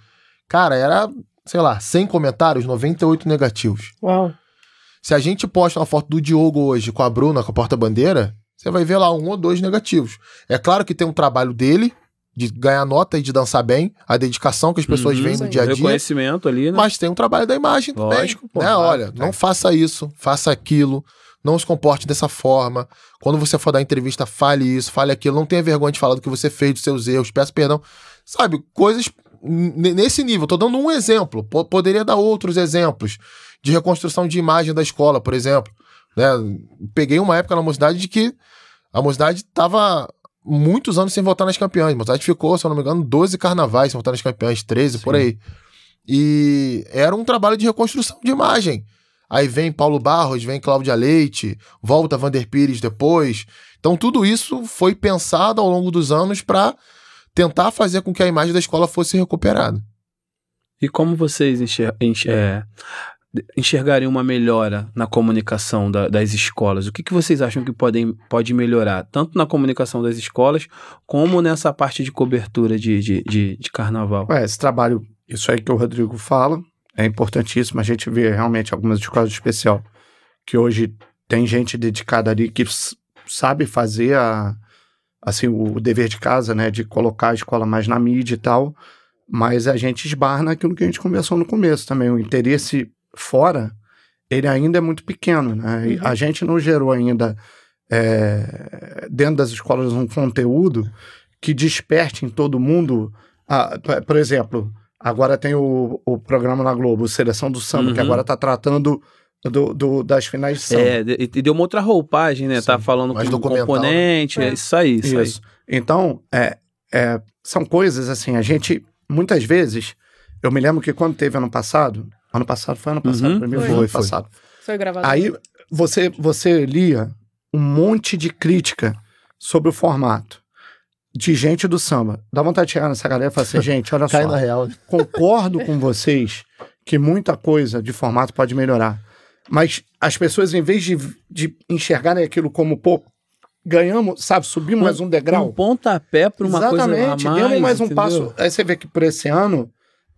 cara, era, sei lá, 100 comentários, 98 negativos. Uau. Se a gente posta uma foto do Diogo hoje com a Bruna, com a porta-bandeira, você vai ver lá um ou dois negativos. É claro que tem um trabalho dele, de ganhar nota e de dançar bem, a dedicação que as pessoas uhum, veem no dia a dia. Reconhecimento ali, né? Mas tem um trabalho da imagem também. Lógico, pô, né? Claro, Olha, não faça isso, faça aquilo, não se comporte dessa forma. Quando você for dar entrevista, fale isso, fale aquilo, não tenha vergonha de falar do que você fez, dos seus erros, peça perdão. Sabe, coisas nesse nível. Tô dando um exemplo, P poderia dar outros exemplos de reconstrução de imagem da escola, por exemplo. Né? Peguei uma época na mocidade de que a Mocidade estava muitos anos sem votar nas campeãs. A Mocidade ficou, se eu não me engano, 12 carnavais sem votar nas campeãs, 13 Sim. por aí. E era um trabalho de reconstrução de imagem. Aí vem Paulo Barros, vem Cláudia Leite, volta Vander Pires depois. Então tudo isso foi pensado ao longo dos anos para tentar fazer com que a imagem da escola fosse recuperada. E como vocês enxer... Enxer... É. É, enxergariam uma melhora na comunicação da, das escolas? O que, que vocês acham que podem, pode melhorar, tanto na comunicação das escolas, como nessa parte de cobertura de, de, de, de carnaval? É, esse trabalho, isso aí que o Rodrigo fala, é importantíssimo. A gente vê realmente algumas escolas de especial que hoje tem gente dedicada ali que sabe fazer a, assim, o dever de casa, né, de colocar a escola mais na mídia e tal, mas a gente esbarra naquilo que a gente conversou no começo também, o interesse fora, ele ainda é muito pequeno, né? Uhum. A gente não gerou ainda é, dentro das escolas um conteúdo que desperte em todo mundo. A, ah, por exemplo, agora tem o, o programa na Globo, Seleção do Samba, uhum. que agora está tratando do, do, das finais de samba. É, e deu uma outra roupagem, né? Tá Sim, tá falando com o né? componente, é, é. isso aí, isso, isso. Aí. Então, é, é, são coisas assim, a gente, muitas vezes, eu me lembro que quando teve ano passado, Ano passado foi ano passado, uhum. foi, foi passado. Foi gravado. Aí você, você lia um monte de crítica sobre o formato de gente do samba. Dá vontade de chegar nessa galera e falar assim, gente, olha só. real. Concordo com vocês que muita coisa de formato pode melhorar. Mas as pessoas, em vez de, de enxergarem aquilo como, pouco, ganhamos, sabe, subimos um, mais um degrau. Um pontapé para uma Exatamente, coisa mais. Exatamente, demos mais um passo. Aí você vê que por esse ano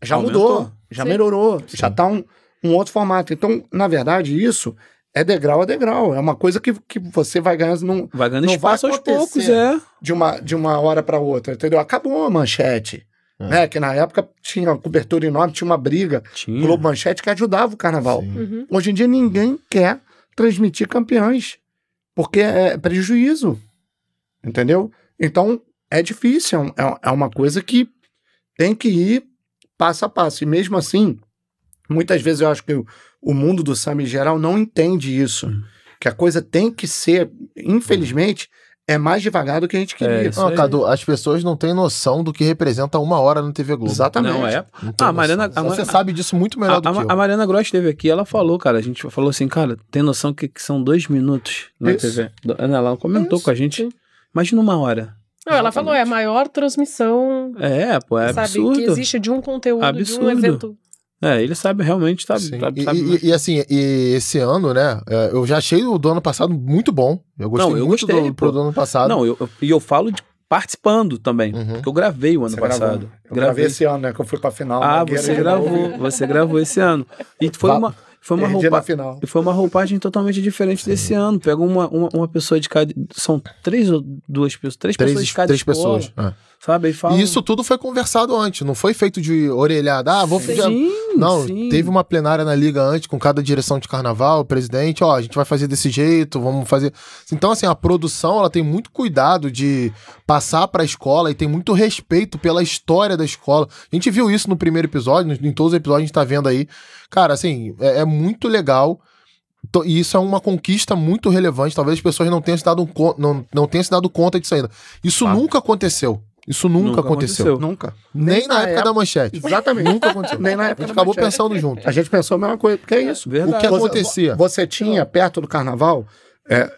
já Aumentou. mudou, já Sim. melhorou, Sim. já está um, um outro formato. Então, na verdade, isso é degrau a degrau. É uma coisa que, que você vai ganhando. Não, vai ganhando não espaço vai aos poucos, é. De uma, de uma hora para outra, entendeu? Acabou a manchete. É. Né? Que na época tinha uma cobertura enorme, tinha uma briga. Tinha. Globo Manchete que ajudava o carnaval. Uhum. Hoje em dia ninguém quer transmitir campeões, porque é prejuízo. Entendeu? Então é difícil, é, é uma coisa que tem que ir passo a passo. E mesmo assim, muitas vezes eu acho que o, mundo do SAM em geral não entende isso. Hum. Que a coisa tem que ser, infelizmente, é mais devagar do que a gente queria. É, não, Cadu, as pessoas não têm noção do que representa uma hora na TV Globo. Exatamente. Não é? Não ah, a Mariana, a, Você sabe disso muito melhor a, do que eu. A Mariana Gross esteve aqui, ela falou, cara, a gente falou assim, cara, tem noção que, que são dois minutos na Isso. TV? Ela comentou Isso. com a gente. Sim. Imagina uma hora. Não, ela falou, é a maior transmissão. É, pô, é sabe, absurdo. que existe de um conteúdo, absurdo. de um evento. É, ele sabe realmente, tá, sabe, tá, e, sabe e, e, assim, e esse ano, né? É, eu já achei o do ano passado muito bom. Eu gostei Não, eu muito gostei, do, pro do ano passado. Não, e eu, eu falo de participando também, uhum. porque eu gravei o ano você passado. Eu gravei. gravei esse ano, né? Que eu fui pra final. Ah, né, você gravou, você gravou esse ano. E foi uma. Foi uma, roupa... final. foi uma roupagem totalmente diferente desse ano. Pega uma, uma, uma pessoa de cada. São três ou duas pessoas? Três, três pessoas de cada três escola. pessoas. É. Sabe? Fala... E isso tudo foi conversado antes, não foi feito de orelhada. Ah, vou pedir. Não, sim. teve uma plenária na liga antes com cada direção de carnaval, o presidente, ó, a gente vai fazer desse jeito, vamos fazer. Então, assim, a produção, ela tem muito cuidado de passar para a escola e tem muito respeito pela história da escola. A gente viu isso no primeiro episódio, em todos os episódios a gente tá vendo aí. Cara, assim, é, é muito legal e isso é uma conquista muito relevante. Talvez as pessoas não tenham se dado, um, não, não tenham se dado conta disso ainda. Isso nunca aconteceu. Isso nunca, nunca aconteceu. aconteceu. Nunca. Nem, Nem na, na, época, da manchete. Exatamente. Nunca aconteceu. Nem na época a gente acabou manchete. pensando junto. A gente pensou a mesma coisa. Porque é isso. Verdade. O que acontecia? Você, você tinha, perto do carnaval, é,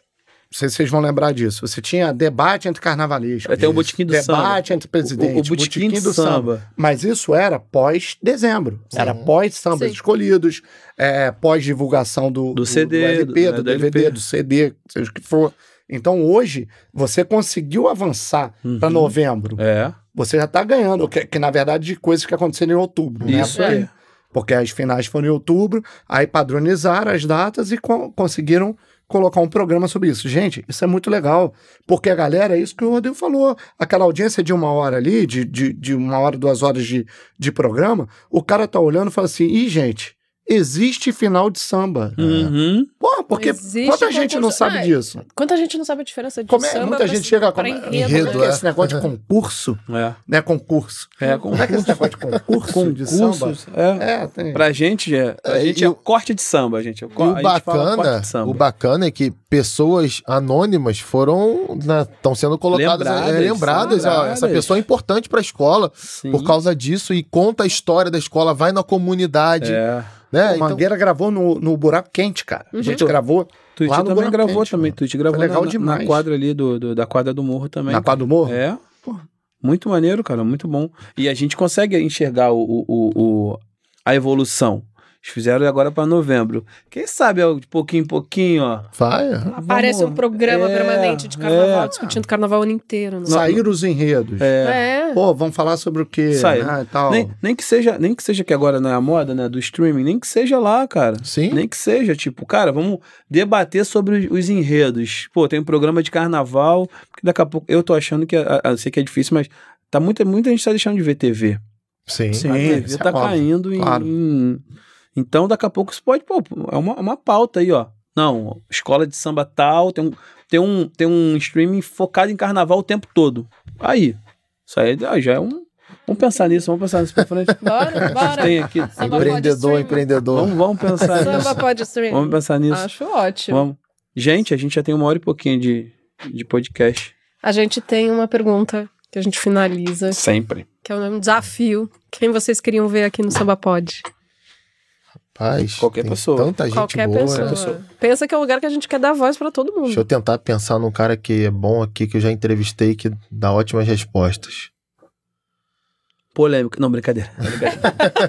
sei se vocês vão lembrar disso. Você tinha debate entre carnavalistas. Até o botiquim do debate samba. Debate entre presidente. O, o botiquim, do samba. samba. Mas isso era pós-dezembro. Era pós-sambas escolhidos, é, pós-divulgação do, do, do, CD, do, LP, do, do DVD, né, LP. do CD, seja o que for. Então hoje você conseguiu avançar uhum. para novembro. É. Você já está ganhando, que, que, na verdade de coisas que aconteceram em outubro. Né? Isso né? porque, é. Porque as finais foram em outubro, aí padronizaram as datas e co conseguiram colocar um programa sobre isso. Gente, isso é muito legal, porque a galera, é isso que o Rodrigo falou, aquela audiência de uma hora ali, de, de, de uma hora, duas horas de, de programa, o cara tá olhando e fala assim, ih, gente, existe final de samba. Uhum. Porra, porque existe quanta gente concurso... não sabe ah, disso? Quanta gente não sabe a diferença de Como é, samba Muita gente se... chega com enredo, enredo né? é. esse negócio de concurso, é. né? Concurso. É, concurso. Como é que é esse negócio de concurso, concurso de samba? É. é tem... Pra gente, é, pra é, gente é o corte de samba, gente. É o, o bacana, o bacana é que pessoas anônimas foram, estão né, sendo colocadas, é, lembradas. É, lembradas ó, essa pessoa é importante para a escola Sim. por causa disso e conta a história da escola, vai na comunidade. É. Né? Então... Mangueira gravou no, no Buraco Quente, cara. Uhum. A gente gravou. Twitch lá no também gravou quente, também. Twitch gravou legal na, demais. na quadra ali do, do, da quadra do morro também. Na quadra do morro? É. Muito maneiro, cara, muito bom. E a gente consegue enxergar o, o, o, o a evolução fizeram agora para novembro. Quem sabe, é de pouquinho em pouquinho, ó. Vai. É. Aparece um programa é, permanente de carnaval, é. discutindo carnaval o ano inteiro. Né? Sair os enredos. É. é. Pô, vamos falar sobre o quê? Sair. Né, tal. Nem, nem, que seja, nem que seja que agora não é a moda, né, do streaming, nem que seja lá, cara. Sim. Nem que seja, tipo, cara, vamos debater sobre os enredos. Pô, tem um programa de carnaval, que daqui a pouco, eu tô achando que, ah, ah, eu sei que é difícil, mas tá muita, muita gente tá deixando de ver TV. Sim. Sim, a TV tá é caindo claro. em, em então, daqui a pouco isso pode, pô, é uma, uma pauta aí, ó. Não, escola de samba tal, tem um, tem um, tem um streaming focado em carnaval o tempo todo. Aí, isso aí já é um. Vamos pensar nisso, vamos pensar nisso pra frente. Bora, bora. Tem aqui. empreendedor, empreendedor. Vamos, vamos pensar samba nisso. pode Vamos pensar nisso. Acho ótimo. Vamos. Gente, a gente já tem uma hora e pouquinho de, de podcast. A gente tem uma pergunta que a gente finaliza. Sempre. Que é um desafio. Quem vocês queriam ver aqui no Samba Pod? Rapaz, qualquer pessoa. Tanta gente qualquer boa. Pessoa. Pensa que é um lugar que a gente quer dar voz para todo mundo. Deixa eu tentar pensar num cara que é bom aqui, que eu já entrevistei, que dá ótimas respostas. polêmico Não, brincadeira.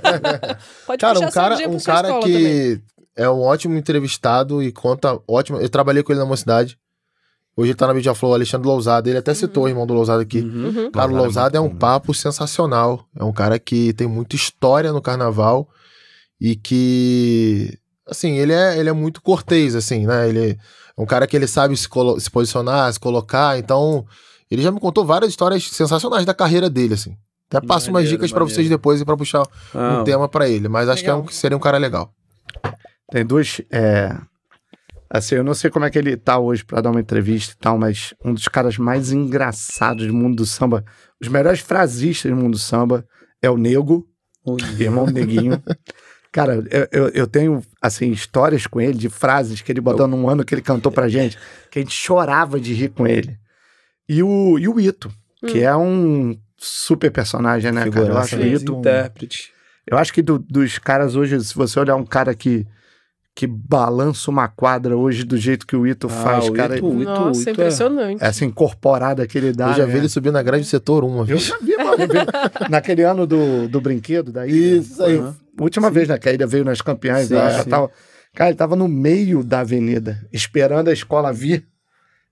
Pode cara, um cara, um cara que também. é um ótimo entrevistado e conta ótimo. Eu trabalhei com ele na mocidade. Hoje ele tá na mídia Flow, Alexandre Lousada. Ele até citou uhum. o irmão do Lousada aqui. Uhum. uhum. Cara, o Lousada é, é um né? papo sensacional. É um cara que tem muita história no carnaval e que assim, ele é, ele é muito cortês, assim, né? Ele é um cara que ele sabe se, se posicionar, se colocar, então ele já me contou várias histórias sensacionais da carreira dele, assim. Até passo maneiro, umas dicas para vocês depois e para puxar ah, um tema para ele, mas acho legal. que é um, seria um cara legal. Tem dois, é... Assim, eu não sei como é que ele tá hoje para dar uma entrevista e tal, mas um dos caras mais engraçados do mundo do samba, os melhores frasistas do mundo do samba é o Nego, o irmão Neguinho. Cara, eu, eu, eu, tenho, assim, histórias com ele de frases que ele botou eu... num ano que ele cantou pra gente, que a gente chorava de rir com ele. E o, e o Ito, hum. que é um super personagem, né, cara? Eu acho o Ito. Intérprete. Eu acho que do, dos caras hoje, se você olhar um cara que que balança uma quadra hoje do jeito que o Ito ah, faz, o cara. Ito, Ito, Nossa, Ito, é impressionante. Essa incorporada que ele dá. Eu já né? vi é. ele subir na grade do setor 1 uma vez. Eu já vi, mano. Naquele ano do, do brinquedo daí. Isso aí. Uhum última sim. vez, né? Que a ilha veio nas campeãs sim, lá, Cara, ele tava no meio da avenida, esperando a escola vir.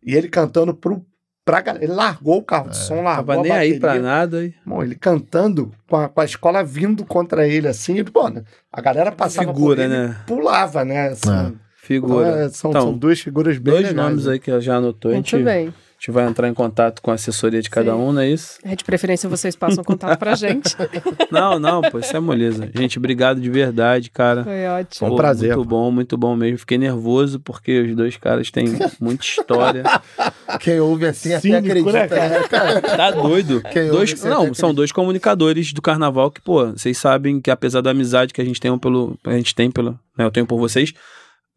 E ele cantando pro. Pra, ele largou o carro de é, som, largou tava nem bateria. aí pra nada. aí Bom, ele cantando com a, com a escola vindo contra ele, assim. E, bom, né, a galera passava Figura, ele, né? pulava, né? Assim, é. Figura. Então, é, são, então, são duas figuras bem Dois legais, nomes né? aí que eu já anotou. Muito gente... bem. A gente vai entrar em contato com a assessoria de cada Sim. um, não é isso? É, de preferência vocês passam contato pra gente. não, não, pô, isso é moleza. Gente, obrigado de verdade, cara. Foi ótimo. Foi um prazer. Muito bom, muito bom mesmo. Fiquei nervoso porque os dois caras têm muita história. Quem ouve assim Cínico, até acredita. Né, né cara? Tá doido. Quem dois, ouve, assim, não, são dois comunicadores do carnaval que, pô, vocês sabem que apesar da amizade que a gente tem pelo. A gente tem pelo. Né, eu tenho por vocês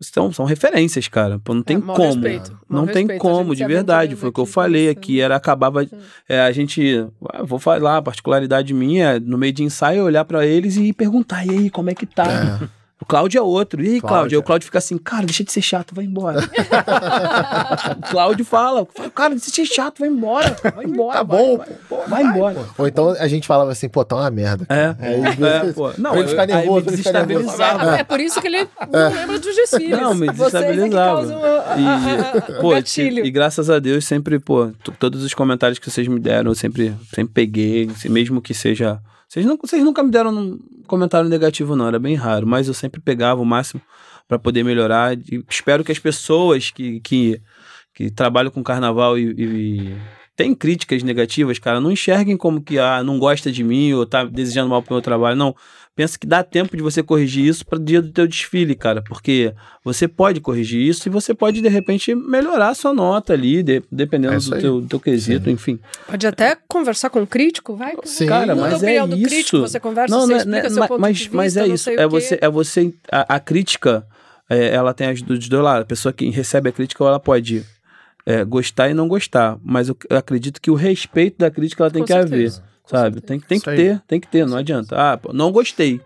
são, são referências, cara. Pô, não é, tem é, como. Respeito, não respeito, tem como, de verdade. Foi o que eu falei né? aqui. Era acabava. Hum. É, a gente. Ah, vou falar, a particularidade minha, no meio de ensaio, olhar para eles e perguntar: e aí, como é que tá? É. O Cláudio é outro. Ih, Cláudio. Cláudio. Aí o Cláudio fica assim, cara, deixa de ser chato, vai embora. o Cláudio fala, cara, deixa de ser chato, vai embora. Vai embora. Tá vai, bom. Vai, vai, vai embora. Pô. Ou então a gente falava assim, pô, tá uma merda. É, pô. É, é, pô. Não, ele ficar nervoso, ele ficar nervoso. É. é. por isso que ele não é. lembra dos desfiles. Não, me é desestabilizava. é e, pô, E, graças a Deus sempre, pô, todos os comentários que vocês me deram, eu sempre, sempre peguei, mesmo que seja vocês, não, vocês nunca me deram um comentário negativo, não, era bem raro, mas eu sempre pegava o máximo para poder melhorar. E espero que as pessoas que, que, que trabalham com carnaval e, e tem críticas negativas, cara, não enxerguem como que ah, não gosta de mim ou tá desejando mal pro meu trabalho. Não pensa que dá tempo de você corrigir isso para o dia do teu desfile, cara, porque você pode corrigir isso e você pode de repente melhorar a sua nota ali, de, dependendo é do, teu, do teu, quesito, Sim. enfim. Pode até conversar com o crítico, vai. Sim. Cara, mas é isso. você conversa, não, você não, é, explica não, né, seu mas, ponto mas, de vista, mas é isso. É você, é você a, a crítica, é, ela tem as dos dois lados. A pessoa que recebe a crítica, ela pode é, gostar e não gostar, mas eu acredito que o respeito da crítica ela tem com que certeza. haver sabe? Tem, tem que ter, tem que ter, não adianta. Ah, pô, não gostei.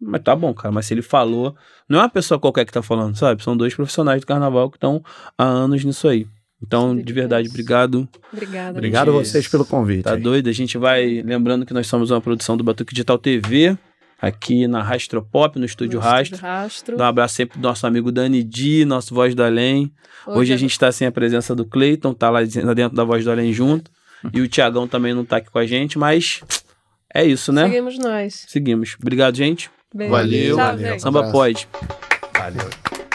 Mas tá bom, cara, mas se ele falou, não é uma pessoa qualquer que tá falando, sabe? São dois profissionais do carnaval que estão há anos nisso aí. Então, de verdade, obrigado. obrigado Obrigado a vocês pelo convite. Tá aí. doido? A gente vai, lembrando que nós somos uma produção do Batuque Digital TV, aqui na Rastro Pop, no Estúdio, no Rastro. Rastro. Dá um abraço sempre pro nosso amigo Dani Di, nosso Voz do Além. Hoje, Hoje a é gente está sem a presença do Cleiton, tá lá dentro da Voz do Além junto. E o Tiagão também não tá aqui com a gente, mas é isso, né? Seguimos nós. Seguimos. Obrigado, gente. Beijo. valeu, valeu. Samba pode. Valeu.